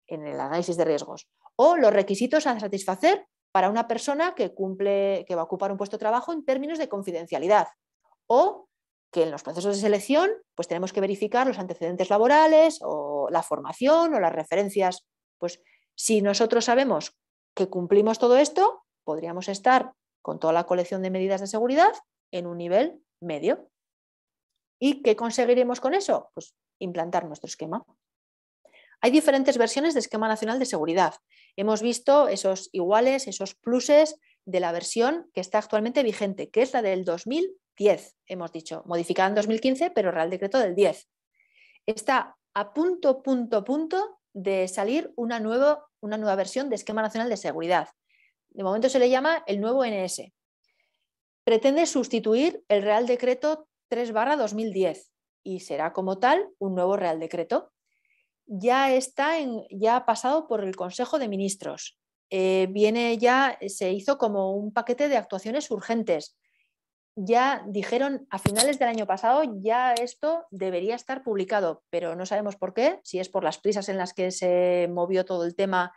en el análisis de riesgos o los requisitos a satisfacer para una persona que cumple, que va a ocupar un puesto de trabajo en términos de confidencialidad o que en los procesos de selección pues tenemos que verificar los antecedentes laborales o la formación o las referencias. Pues si nosotros sabemos que cumplimos todo esto, podríamos estar con toda la colección de medidas de seguridad en un nivel medio. ¿Y qué conseguiremos con eso? Pues implantar nuestro esquema. Hay diferentes versiones de Esquema Nacional de Seguridad. Hemos visto esos iguales, esos pluses de la versión que está actualmente vigente, que es la del 2010, hemos dicho, modificada en 2015, pero Real Decreto del 10. Está a punto, punto, punto de salir una nueva, una nueva versión de Esquema Nacional de Seguridad. De momento se le llama el nuevo NS. Pretende sustituir el Real Decreto 3-2010 y será como tal un nuevo Real Decreto. Ya, está ya ha pasado por el Consejo de Ministros. Eh, viene ya, se hizo como un paquete de actuaciones urgentes. Ya dijeron a finales del año pasado, ya esto debería estar publicado, pero no sabemos por qué, si es por las prisas en las que se movió todo el tema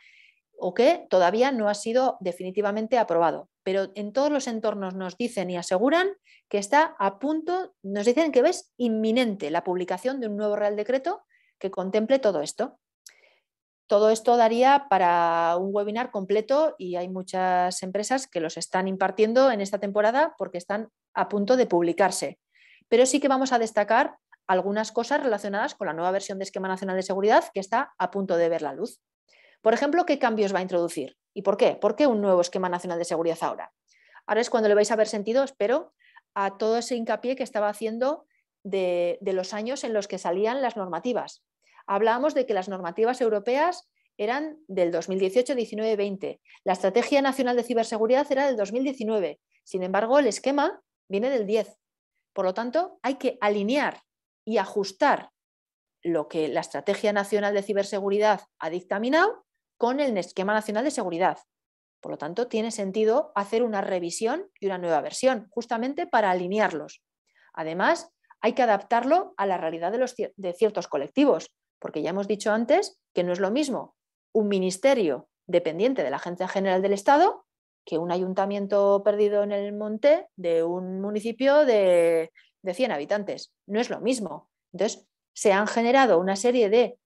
o que todavía no ha sido definitivamente aprobado. Pero en todos los entornos nos dicen y aseguran que está a punto, nos dicen que ves inminente la publicación de un nuevo Real Decreto que contemple todo esto. Todo esto daría para un webinar completo y hay muchas empresas que los están impartiendo en esta temporada porque están a punto de publicarse. Pero sí que vamos a destacar algunas cosas relacionadas con la nueva versión de Esquema Nacional de Seguridad que está a punto de ver la luz. Por ejemplo, ¿qué cambios va a introducir? ¿Y por qué? ¿Por qué un nuevo esquema nacional de seguridad ahora? Ahora es cuando le vais a ver sentido, espero, a todo ese hincapié que estaba haciendo de, los años en los que salían las normativas. Hablábamos de que las normativas europeas eran del 2018, 19, 20. La Estrategia Nacional de Ciberseguridad era del 2019. Sin embargo, el esquema viene del 10. Por lo tanto, hay que alinear y ajustar lo que la Estrategia Nacional de Ciberseguridad ha dictaminado con el Esquema Nacional de Seguridad. Por lo tanto, tiene sentido hacer una revisión y una nueva versión, justamente para alinearlos. Además, hay que adaptarlo a la realidad de, ciertos colectivos, porque ya hemos dicho antes que no es lo mismo un ministerio dependiente de la Agencia General del Estado que un ayuntamiento perdido en el monte de un municipio de, de 100 habitantes. No es lo mismo. Entonces, se han generado una serie de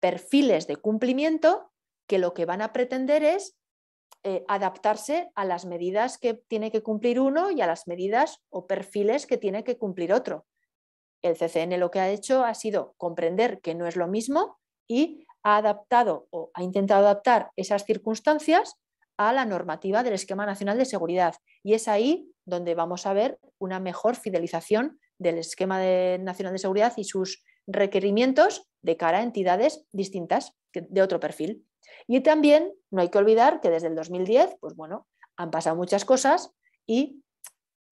perfiles de cumplimiento que lo que van a pretender es eh, adaptarse a las medidas que tiene que cumplir uno y a las medidas o perfiles que tiene que cumplir otro. El CCN lo que ha hecho ha sido comprender que no es lo mismo y ha adaptado o ha intentado adaptar esas circunstancias a la normativa del Esquema Nacional de Seguridad. Y es ahí donde vamos a ver una mejor fidelización del Esquema Nacional de Seguridad y sus requerimientos de cara a entidades distintas de otro perfil. Y también no hay que olvidar que desde el 2010, pues han pasado muchas cosas y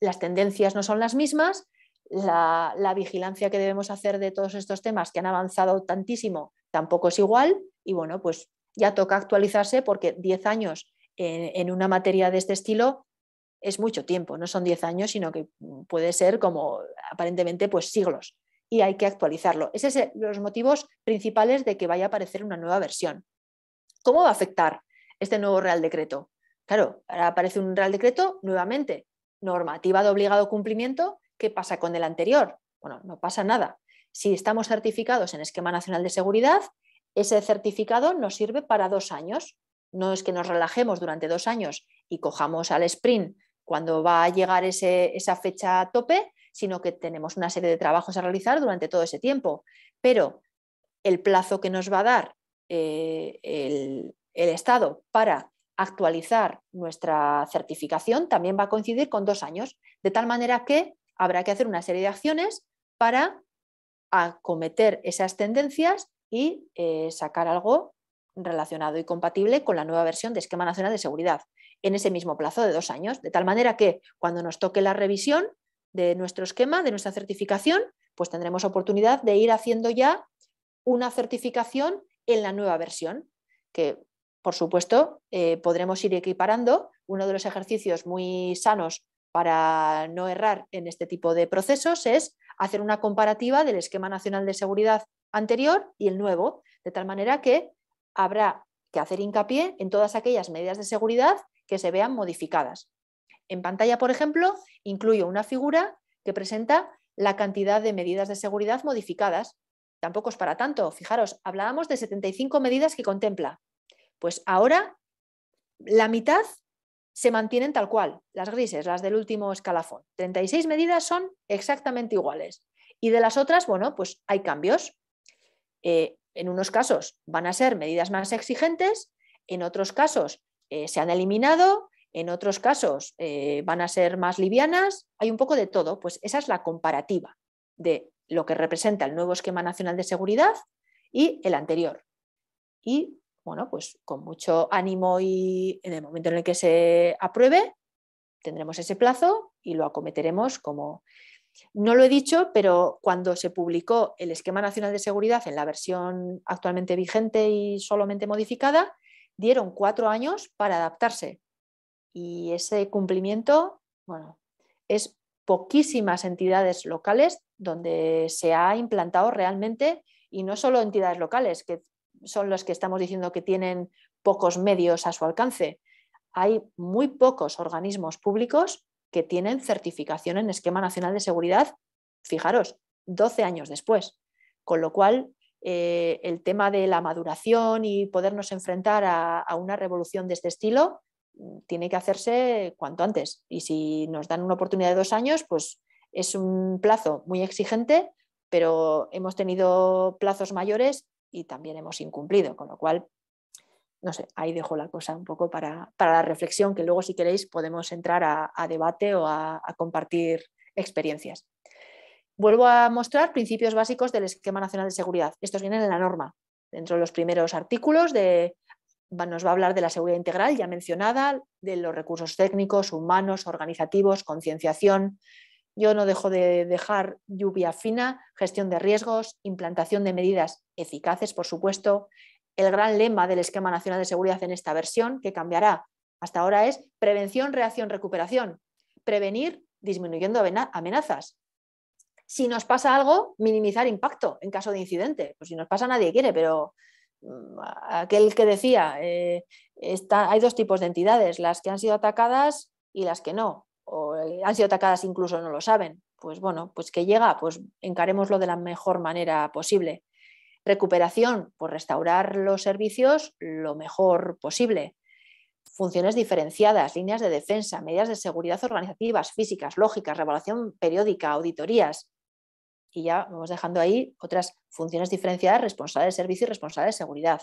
las tendencias no son las mismas, la, vigilancia que debemos hacer de todos estos temas que han avanzado tantísimo tampoco es igual y bueno, pues ya toca actualizarse porque 10 años en, una materia de este estilo es mucho tiempo, no son 10 años, sino que puede ser como aparentemente pues siglos y hay que actualizarlo. Esos son los motivos principales de que vaya a aparecer una nueva versión. ¿Cómo va a afectar este nuevo Real Decreto? Claro, ahora aparece un Real Decreto nuevamente, normativa de obligado cumplimiento, ¿qué pasa con el anterior? Bueno, no pasa nada. Si estamos certificados en Esquema Nacional de Seguridad, ese certificado nos sirve para dos años. No es que nos relajemos durante dos años y cojamos al sprint cuando va a llegar esa fecha tope, sino que tenemos una serie de trabajos a realizar durante todo ese tiempo. Pero el plazo que nos va a dar eh, el, Estado para actualizar nuestra certificación también va a coincidir con dos años, de tal manera que habrá que hacer una serie de acciones para acometer esas tendencias y eh, sacar algo relacionado y compatible con la nueva versión de Esquema Nacional de Seguridad en ese mismo plazo de dos años, de tal manera que cuando nos toque la revisión de nuestro esquema, de nuestra certificación, pues tendremos oportunidad de ir haciendo ya una certificación en la nueva versión, que por supuesto eh, podremos ir equiparando. Uno de los ejercicios muy sanos para no errar en este tipo de procesos es hacer una comparativa del esquema nacional de seguridad anterior y el nuevo, de tal manera que habrá que hacer hincapié en todas aquellas medidas de seguridad que se vean modificadas. En pantalla, por ejemplo, incluyo una figura que presenta la cantidad de medidas de seguridad modificadas Tampoco es para tanto. Fijaros, hablábamos de 75 medidas que contempla. Pues ahora la mitad se mantienen tal cual, las grises, las del último escalafón. 36 medidas son exactamente iguales. Y de las otras, bueno, pues hay cambios. Eh, en unos casos van a ser medidas más exigentes, en otros casos eh, se han eliminado, en otros casos eh, van a ser más livianas, hay un poco de todo, pues esa es la comparativa de lo que representa el nuevo esquema nacional de seguridad y el anterior. Y bueno, pues con mucho ánimo y en el momento en el que se apruebe, tendremos ese plazo y lo acometeremos como... No lo he dicho, pero cuando se publicó el Esquema Nacional de Seguridad en la versión actualmente vigente y solamente modificada, dieron cuatro años para adaptarse. Y ese cumplimiento, bueno, es poquísimas entidades locales donde se ha implantado realmente, y no solo entidades locales, que son los que estamos diciendo que tienen pocos medios a su alcance. Hay muy pocos organismos públicos que tienen certificación en Esquema Nacional de Seguridad, fijaros, 12 años después. Con lo cual, eh, el tema de la maduración y podernos enfrentar a, una revolución de este estilo tiene que hacerse cuanto antes. Y si nos dan una oportunidad de dos años, pues es un plazo muy exigente, pero hemos tenido plazos mayores y también hemos incumplido, con lo cual, no sé, ahí dejo la cosa un poco para, la reflexión, que luego si queréis podemos entrar a, debate o a, a compartir experiencias. Vuelvo a mostrar principios básicos del Esquema Nacional de Seguridad. Estos vienen en la norma, dentro de los primeros artículos de, nos va a hablar de la seguridad integral, ya mencionada, de los recursos técnicos, humanos, organizativos, concienciación. Yo no dejo de dejar lluvia fina, gestión de riesgos, implantación de medidas eficaces, por supuesto. El gran lema del Esquema Nacional de Seguridad en esta versión, que cambiará hasta ahora, es prevención, reacción, recuperación. Prevenir disminuyendo amenazas. Si nos pasa algo, minimizar impacto en caso de incidente. Pues si nos pasa nadie quiere, pero aquel que decía, eh, está, hay dos tipos de entidades, las que han sido atacadas y las que no, o eh, han sido atacadas incluso no lo saben. Pues bueno, pues que llega, pues encarémoslo de la mejor manera posible. Recuperación, pues restaurar los servicios lo mejor posible. Funciones diferenciadas, líneas de defensa, medidas de seguridad organizativas, físicas, lógicas, revaluación periódica, auditorías. Y ya vamos dejando ahí otras funciones diferenciadas, responsable de servicio y responsable de seguridad.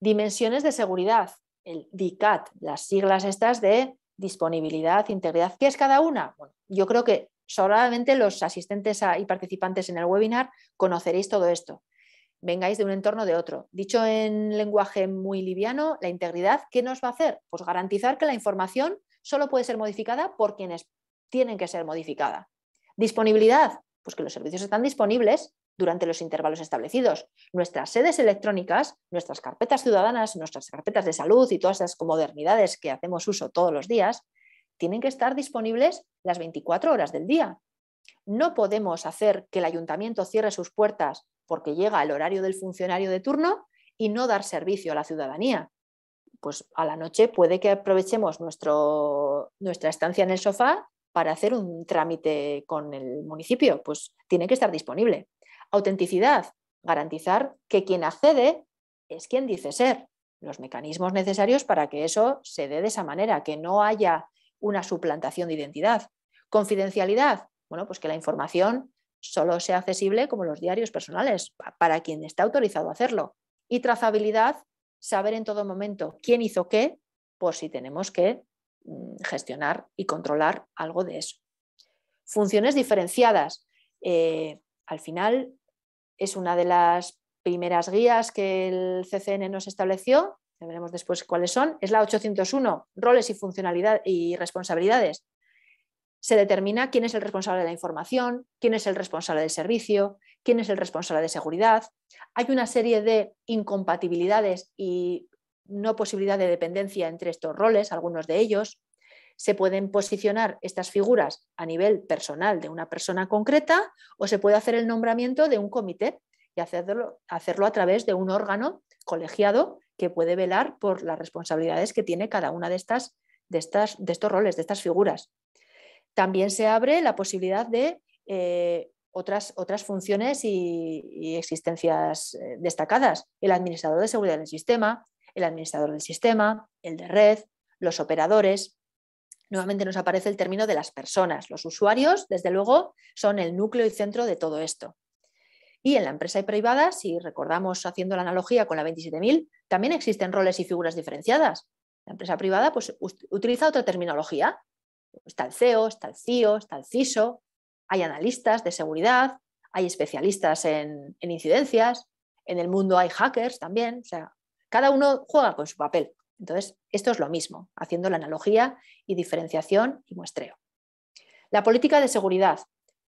Dimensiones de seguridad, el DICAT, las siglas estas de disponibilidad, integridad. ¿Qué es cada una? yo creo que solamente los asistentes y participantes en el webinar conoceréis todo esto. Vengáis de un entorno o de otro. Dicho en lenguaje muy liviano, la integridad, ¿qué nos va a hacer? Pues garantizar que la información solo puede ser modificada por quienes tienen que ser modificada. Disponibilidad, pues que los servicios están disponibles durante los intervalos establecidos. Nuestras sedes electrónicas, nuestras carpetas ciudadanas, nuestras carpetas de salud y todas esas modernidades que hacemos uso todos los días, tienen que estar disponibles las 24 horas del día. No podemos hacer que el ayuntamiento cierre sus puertas porque llega el horario del funcionario de turno y no dar servicio a la ciudadanía. Pues a la noche puede que aprovechemos nuestra estancia en el sofá para hacer un trámite con el municipio, pues tiene que estar disponible. Autenticidad, garantizar que quien accede es quien dice ser, los mecanismos necesarios para que eso se dé de esa manera, que no haya una suplantación de identidad. Confidencialidad, bueno, pues que la información solo sea accesible como los diarios personales, para quien está autorizado a hacerlo. Y trazabilidad, saber en todo momento quién hizo qué, por si tenemos que Mm, gestionar y controlar algo de eso. Funciones diferenciadas. Eh, al final es una de las primeras guías que el CCN nos estableció, ya veremos después cuáles son, es la 801, roles y, funcionalidad y responsabilidades. Se determina quién es el responsable de la información, quién es el responsable del servicio, quién es el responsable de seguridad. Hay una serie de incompatibilidades y no posibilidad de dependencia entre estos roles, algunos de ellos. Se pueden posicionar estas figuras a nivel personal de una persona concreta o se puede hacer el nombramiento de un comité y hacerlo, hacerlo a través de un órgano colegiado que puede velar por las responsabilidades que tiene cada una de, estas, de, estos roles, de estas figuras. También se abre la posibilidad de eh, otras, otras, funciones y, y, existencias eh, destacadas. El administrador de seguridad del sistema, el administrador del sistema, el de red, los operadores. Nuevamente nos aparece el término de las personas. Los usuarios, desde luego, son el núcleo y centro de todo esto. Y en la empresa y privada, si recordamos haciendo la analogía con la 27.000, también existen roles y figuras diferenciadas. La empresa privada pues, utiliza otra terminología. Está el CEO, está el CIO, está el CISO, hay analistas de seguridad, hay especialistas en, en incidencias, en el mundo hay hackers también, o sea, cada uno juega con su papel. Entonces, esto es lo mismo, haciendo la analogía y diferenciación y muestreo. La política de seguridad,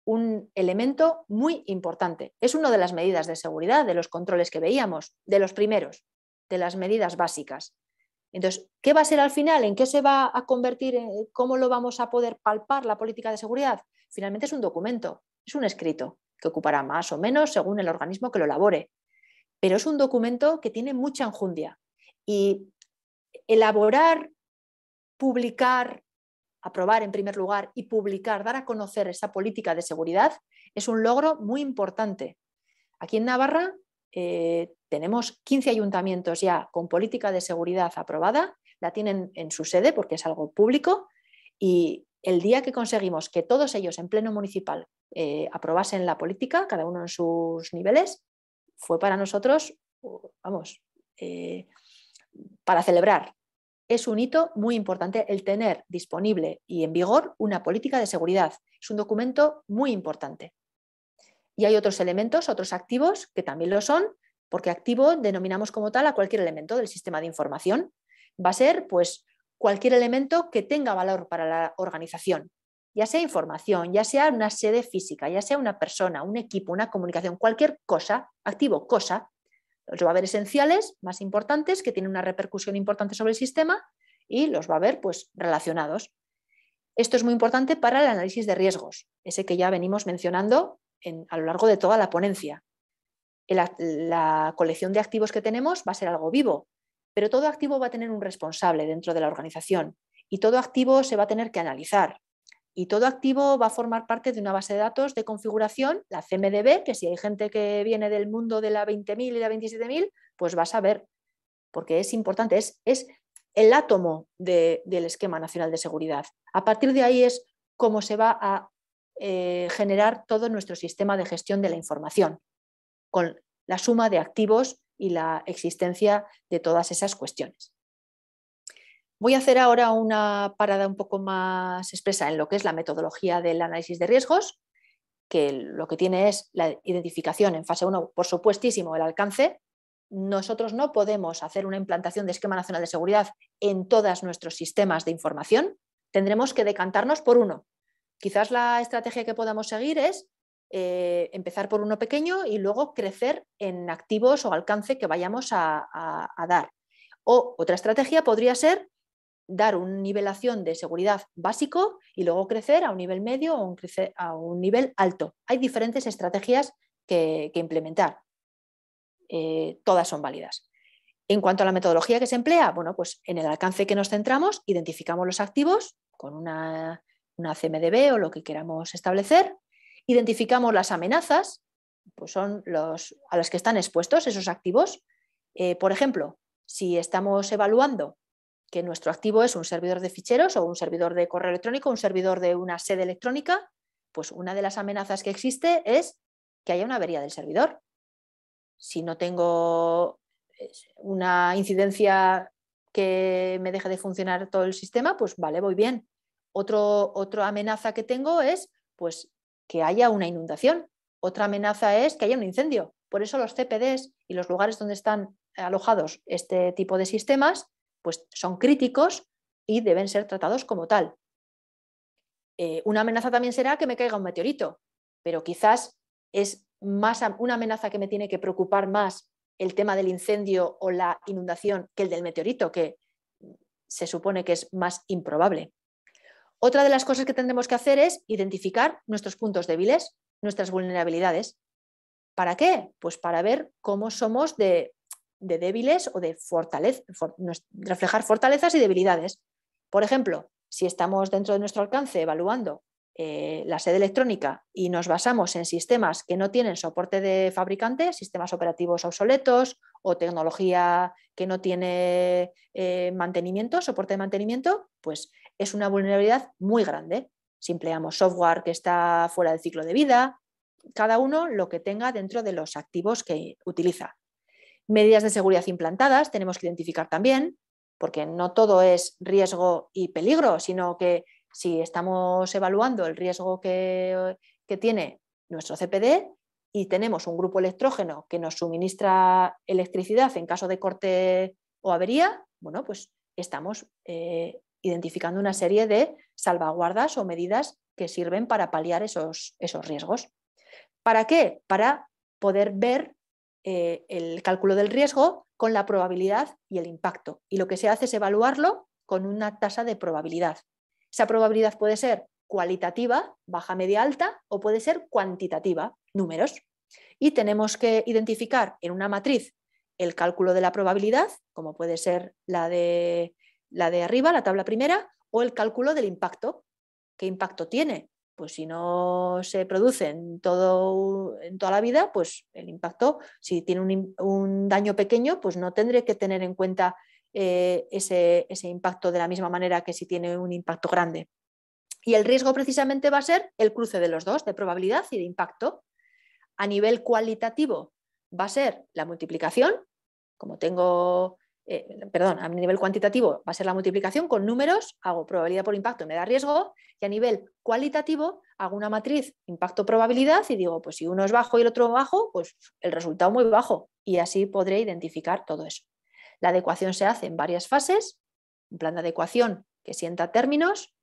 un elemento muy importante. Es una de las medidas de seguridad, de los controles que veíamos, de los primeros, de las medidas básicas. Entonces, ¿qué va a ser al final? ¿En qué se va a convertir? Eh, ¿Cómo lo vamos a poder palpar la política de seguridad? Finalmente es un documento, es un escrito que ocupará más o menos según el organismo que lo elabore pero es un documento que tiene mucha enjundia. Y elaborar, publicar, aprobar en primer lugar y publicar, dar a conocer esa política de seguridad es un logro muy importante. Aquí en Navarra eh, tenemos 15 ayuntamientos ya con política de seguridad aprobada, la tienen en su sede porque es algo público y el día que conseguimos que todos ellos en pleno municipal eh, aprobasen la política, cada uno en sus niveles, fue para nosotros, vamos, eh, para celebrar. Es un hito muy importante el tener disponible y en vigor una política de seguridad. Es un documento muy importante. Y hay otros elementos, otros activos, que también lo son, porque activo denominamos como tal a cualquier elemento del sistema de información. Va a ser, pues, cualquier elemento que tenga valor para la organización ya sea información, ya sea una sede física, ya sea una persona, un equipo, una comunicación, cualquier cosa, activo, cosa, los va a haber esenciales, más importantes, que tienen una repercusión importante sobre el sistema y los va a ver pues, relacionados. Esto es muy importante para el análisis de riesgos, ese que ya venimos mencionando a lo largo de toda la ponencia. la colección de activos que tenemos va a ser algo vivo, pero todo activo va a tener un responsable dentro de la organización y todo activo se va a tener que analizar, y todo activo va a formar parte de una base de datos de configuración, la CMDB, que si hay gente que viene del mundo de la 20.000 y la 27.000, pues va a saber, porque es importante, es, el átomo del esquema nacional de seguridad. A partir de ahí es cómo se va a eh, generar todo nuestro sistema de gestión de la información, con la suma de activos y la existencia de todas esas cuestiones. Voy a hacer ahora una parada un poco más expresa en lo que es la metodología del análisis de riesgos, que lo que tiene es la identificación en fase 1, por supuestísimo, el alcance. Nosotros no podemos hacer una implantación de esquema nacional de seguridad en todos nuestros sistemas de información. Tendremos que decantarnos por uno. Quizás la estrategia que podamos seguir es eh, empezar por uno pequeño y luego crecer en activos o alcance que vayamos a, a dar. O otra estrategia podría ser dar una nivelación de seguridad básico y luego crecer a un nivel medio o a un nivel alto. Hay diferentes estrategias que, implementar. Eh, todas son válidas. En cuanto a la metodología que se emplea, bueno, pues en el alcance que nos centramos, identificamos los activos con una, CMDB o lo que queramos establecer, identificamos las amenazas, pues son los, a las que están expuestos esos activos. Eh, por ejemplo, si estamos evaluando que nuestro activo es un servidor de ficheros o un servidor de correo electrónico, un servidor de una sede electrónica, pues una de las amenazas que existe es que haya una avería del servidor. Si no tengo una incidencia que me deje de funcionar todo el sistema, pues vale, voy bien. otra amenaza que tengo es pues, que haya una inundación. Otra amenaza es que haya un incendio. Por eso los CPDs y los lugares donde están alojados este tipo de sistemas pues son críticos y deben ser tratados como tal. Eh, una amenaza también será que me caiga un meteorito, pero quizás es más una amenaza que me tiene que preocupar más el tema del incendio o la inundación que el del meteorito, que se supone que es más improbable. Otra de las cosas que tendremos que hacer es identificar nuestros puntos débiles, nuestras vulnerabilidades. ¿Para qué? Pues para ver cómo somos de de débiles o de fortaleza, reflejar fortalezas y debilidades. Por ejemplo, si estamos dentro de nuestro alcance evaluando eh, la sede electrónica y nos basamos en sistemas que no tienen soporte de fabricante, sistemas operativos obsoletos o tecnología que no tiene eh, mantenimiento, soporte de mantenimiento, pues es una vulnerabilidad muy grande. Si empleamos software que está fuera del ciclo de vida, cada uno lo que tenga dentro de los activos que utiliza. Medidas de seguridad implantadas tenemos que identificar también, porque no todo es riesgo y peligro, sino que si estamos evaluando el riesgo que, tiene nuestro CPD y tenemos un grupo electrógeno que nos suministra electricidad en caso de corte o avería, bueno, pues estamos eh, identificando una serie de salvaguardas o medidas que sirven para paliar esos, esos riesgos. ¿Para qué? Para poder ver eh, el cálculo del riesgo con la probabilidad y el impacto. Y lo que se hace es evaluarlo con una tasa de probabilidad. Esa probabilidad puede ser cualitativa, baja, media, alta, o puede ser cuantitativa, números. Y tenemos que identificar en una matriz el cálculo de la probabilidad, como puede ser la de, la de arriba, la tabla primera, o el cálculo del impacto. ¿Qué impacto tiene? pues si no se produce en, todo, en toda la vida, pues el impacto, si tiene un, daño pequeño, pues no tendré que tener en cuenta eh, ese, ese, impacto de la misma manera que si tiene un impacto grande. Y el riesgo precisamente va a ser el cruce de los dos, de probabilidad y de impacto. A nivel cualitativo va a ser la multiplicación, como tengo eh, perdón, a nivel cuantitativo va a ser la multiplicación con números, hago probabilidad por impacto me da riesgo, y a nivel cualitativo hago una matriz impacto-probabilidad y digo, pues si uno es bajo y el otro bajo, pues el resultado muy bajo, y así podré identificar todo eso. La adecuación se hace en varias fases, un plan de adecuación que sienta términos,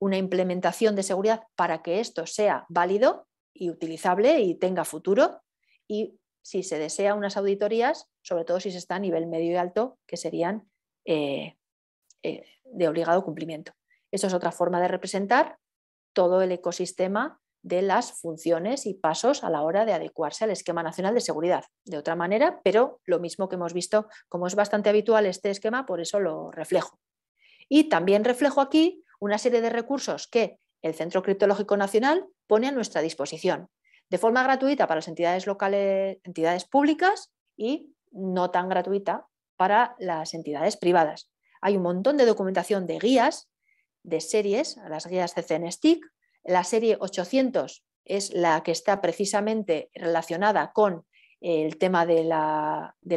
una implementación de seguridad para que esto sea válido y utilizable y tenga futuro, y si se desea unas auditorías, sobre todo si se está a nivel medio y alto, que serían eh, eh, de obligado cumplimiento. eso es otra forma de representar todo el ecosistema de las funciones y pasos a la hora de adecuarse al esquema nacional de seguridad. De otra manera, pero lo mismo que hemos visto, como es bastante habitual este esquema, por eso lo reflejo. Y también reflejo aquí una serie de recursos que el Centro Criptológico Nacional pone a nuestra disposición, de forma gratuita para las entidades locales, entidades públicas y no tan gratuita para las entidades privadas. Hay un montón de documentación de guías, de series, las guías CCN stick La serie 800 es la que está precisamente relacionada con el tema del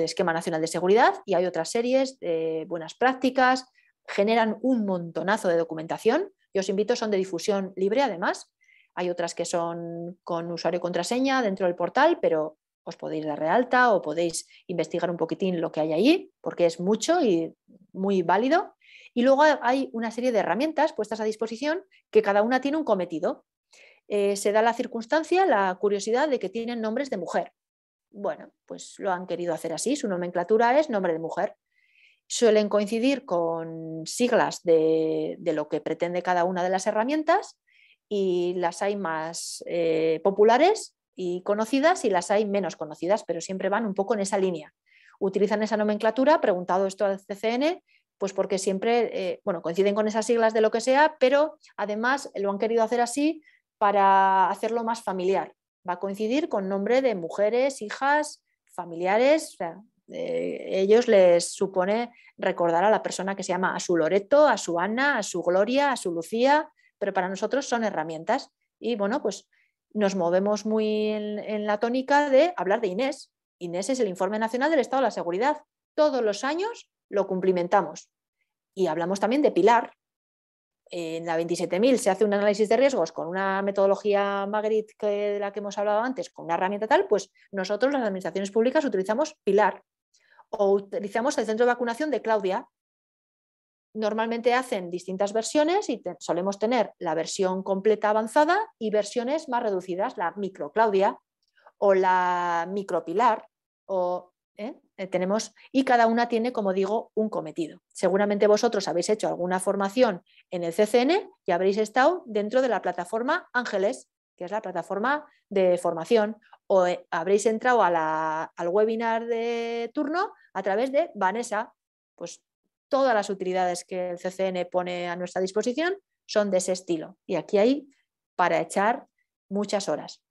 esquema nacional de seguridad y hay otras series de buenas prácticas, generan un montonazo de documentación. Yo os invito, son de difusión libre además. Hay otras que son con usuario y contraseña dentro del portal, pero os podéis dar alta o podéis investigar un poquitín lo que hay allí, porque es mucho y muy válido. Y luego hay una serie de herramientas puestas a disposición que cada una tiene un cometido. Eh, se da la circunstancia, la curiosidad de que tienen nombres de mujer. Bueno, pues lo han querido hacer así, su nomenclatura es nombre de mujer. Suelen coincidir con siglas de, lo que pretende cada una de las herramientas y las hay más eh, populares y conocidas y las hay menos conocidas, pero siempre van un poco en esa línea. Utilizan esa nomenclatura, preguntado esto al CCN, pues porque siempre eh, bueno, coinciden con esas siglas de lo que sea, pero además lo han querido hacer así para hacerlo más familiar. Va a coincidir con nombre de mujeres, hijas, familiares. Eh, ellos les supone recordar a la persona que se llama a su Loreto, a su Ana, a su Gloria, a su Lucía, pero para nosotros son herramientas. Y bueno, pues nos movemos muy en, la tónica de hablar de Inés. Inés es el Informe Nacional del Estado de la Seguridad. Todos los años lo cumplimentamos. Y hablamos también de Pilar. En la 27.000 se hace un análisis de riesgos con una metodología Magritte que, de la que hemos hablado antes, con una herramienta tal, pues nosotros las administraciones públicas utilizamos Pilar o utilizamos el centro de vacunación de Claudia normalmente hacen distintas versiones y solemos tener la versión completa avanzada y versiones más reducidas, la micro Claudia o la micro Pilar o ¿eh? Eh, tenemos y cada una tiene, como digo, un cometido. Seguramente vosotros habéis hecho alguna formación en el CCN y habréis estado dentro de la plataforma Ángeles, que es la plataforma de formación, o eh, habréis entrado al webinar de turno a través de Vanessa, pues todas las utilidades que el CCN pone a nuestra disposición son de ese estilo. Y aquí hay para echar muchas horas.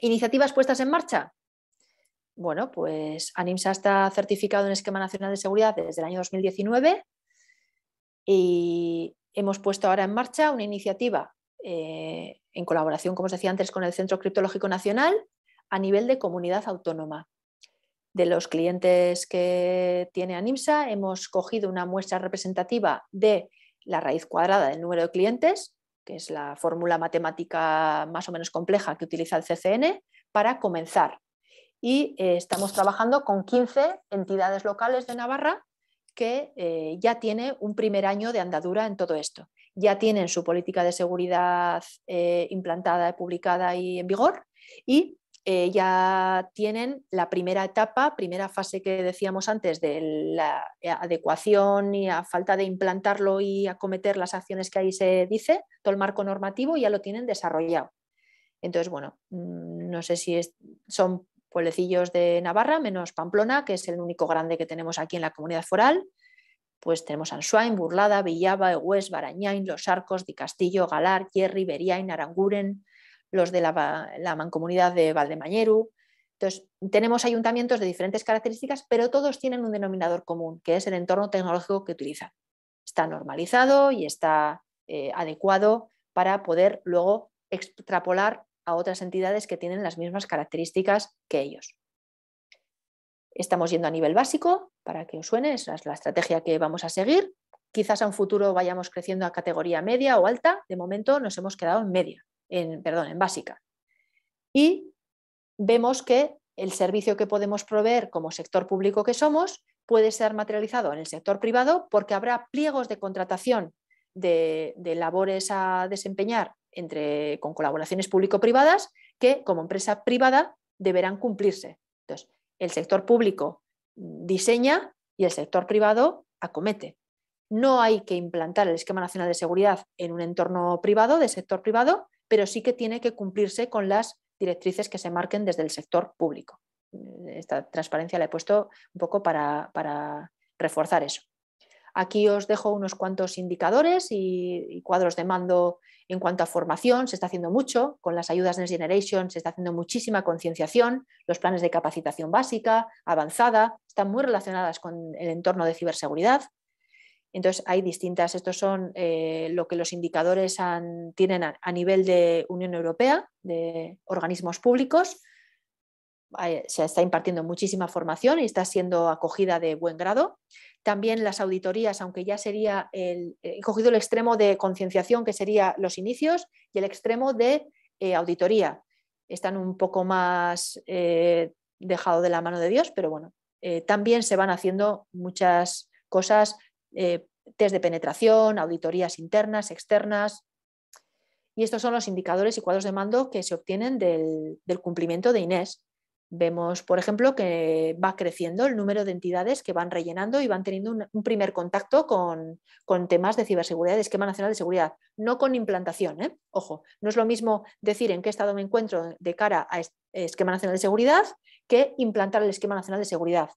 ¿Iniciativas puestas en marcha? Bueno, pues ANIMSA está certificado en Esquema Nacional de Seguridad desde el año 2019 y hemos puesto ahora en marcha una iniciativa eh, en colaboración, como os decía antes, con el Centro Criptológico Nacional a nivel de comunidad autónoma de los clientes que tiene ANIMSA, hemos cogido una muestra representativa de la raíz cuadrada del número de clientes, que es la fórmula matemática más o menos compleja que utiliza el CCN, para comenzar. Y eh, estamos trabajando con 15 entidades locales de Navarra que eh, ya tiene un primer año de andadura en todo esto. Ya tienen su política de seguridad eh, implantada, publicada y en vigor y eh, ya tienen la primera etapa, primera fase que decíamos antes de la eh, adecuación y a falta de implantarlo y acometer las acciones que ahí se dice, todo el marco normativo ya lo tienen desarrollado. Entonces, bueno, mm, no sé si son pueblecillos de Navarra, menos Pamplona, que es el único grande que tenemos aquí en la comunidad foral. Pues tenemos Ansuain, Burlada, Villaba, Egués, Barañain, Los Arcos, Di Castillo, Galar, Hierri, y Aranguren, los de la, mancomunidad de Valdemañeru. Entonces, tenemos ayuntamientos de diferentes características, pero todos tienen un denominador común, que es el entorno tecnológico que utilizan. Está normalizado y está eh, adecuado para poder luego extrapolar a otras entidades que tienen las mismas características que ellos. Estamos yendo a nivel básico, para que os suene, esa es la estrategia que vamos a seguir. Quizás a un futuro vayamos creciendo a categoría media o alta, de momento nos hemos quedado en media en, perdón, en básica. Y vemos que el servicio que podemos proveer como sector público que somos puede ser materializado en el sector privado porque habrá pliegos de contratación de, de labores a desempeñar entre, con colaboraciones público-privadas que como empresa privada deberán cumplirse. Entonces, el sector público diseña y el sector privado acomete. No hay que implantar el Esquema Nacional de Seguridad en un entorno privado, de sector privado, pero sí que tiene que cumplirse con las directrices que se marquen desde el sector público. Esta transparencia la he puesto un poco para, reforzar eso. Aquí os dejo unos cuantos indicadores y, y, cuadros de mando en cuanto a formación. Se está haciendo mucho con las ayudas Next Generation, se está haciendo muchísima concienciación, los planes de capacitación básica, avanzada, están muy relacionadas con el entorno de ciberseguridad. Entonces hay distintas, estos son eh, lo que los indicadores tienen a, nivel de Unión Europea, de organismos públicos. Se está impartiendo muchísima formación y está siendo acogida de buen grado. También las auditorías, aunque ya sería el, eh, he cogido el extremo de concienciación, que sería los inicios, y el extremo de eh, auditoría. Están un poco más dejado de la mano de Dios, pero bueno, también se van haciendo muchas cosas eh, test de penetración, auditorías internas, externas. Y estos son los indicadores y cuadros de mando que se obtienen del, cumplimiento de Inés. Vemos, por ejemplo, que va creciendo el número de entidades que van rellenando y van teniendo un, primer contacto con, temas de ciberseguridad, de esquema nacional de seguridad, no con implantación. ¿eh? Ojo, no es lo mismo decir en qué estado me encuentro de cara a esquema nacional de seguridad que implantar el esquema nacional de seguridad.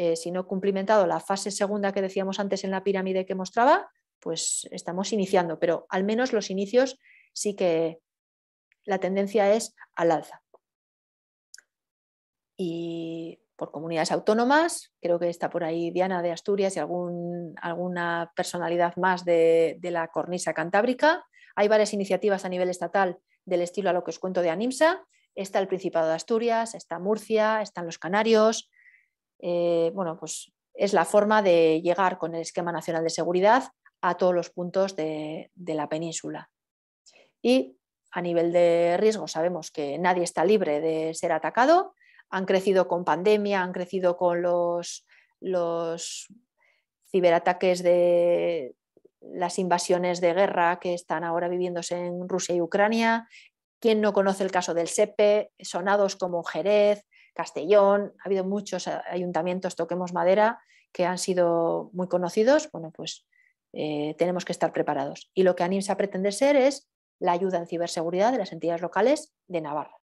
Eh, si no cumplimentado la fase segunda que decíamos antes en la pirámide que mostraba, pues estamos iniciando, pero al menos los inicios sí que la tendencia es al alza. Y por comunidades autónomas, creo que está por ahí Diana de Asturias y alguna personalidad más de, de la cornisa cantábrica. Hay varias iniciativas a nivel estatal del estilo a lo que os cuento de Animsa. Está el Principado de Asturias, está Murcia, están los Canarios, eh, bueno, pues es la forma de llegar con el Esquema Nacional de Seguridad a todos los puntos de, la península. Y a nivel de riesgo sabemos que nadie está libre de ser atacado, han crecido con pandemia, han crecido con los, los ciberataques de las invasiones de guerra que están ahora viviéndose en Rusia y Ucrania. ¿Quién no conoce el caso del SEPE, sonados como Jerez, Castellón, ha habido muchos eh, ayuntamientos, toquemos madera, que han sido muy conocidos, bueno, pues eh, tenemos que estar preparados. Y lo que ANIMSA pretende ser es la ayuda en ciberseguridad de las entidades locales de Navarra.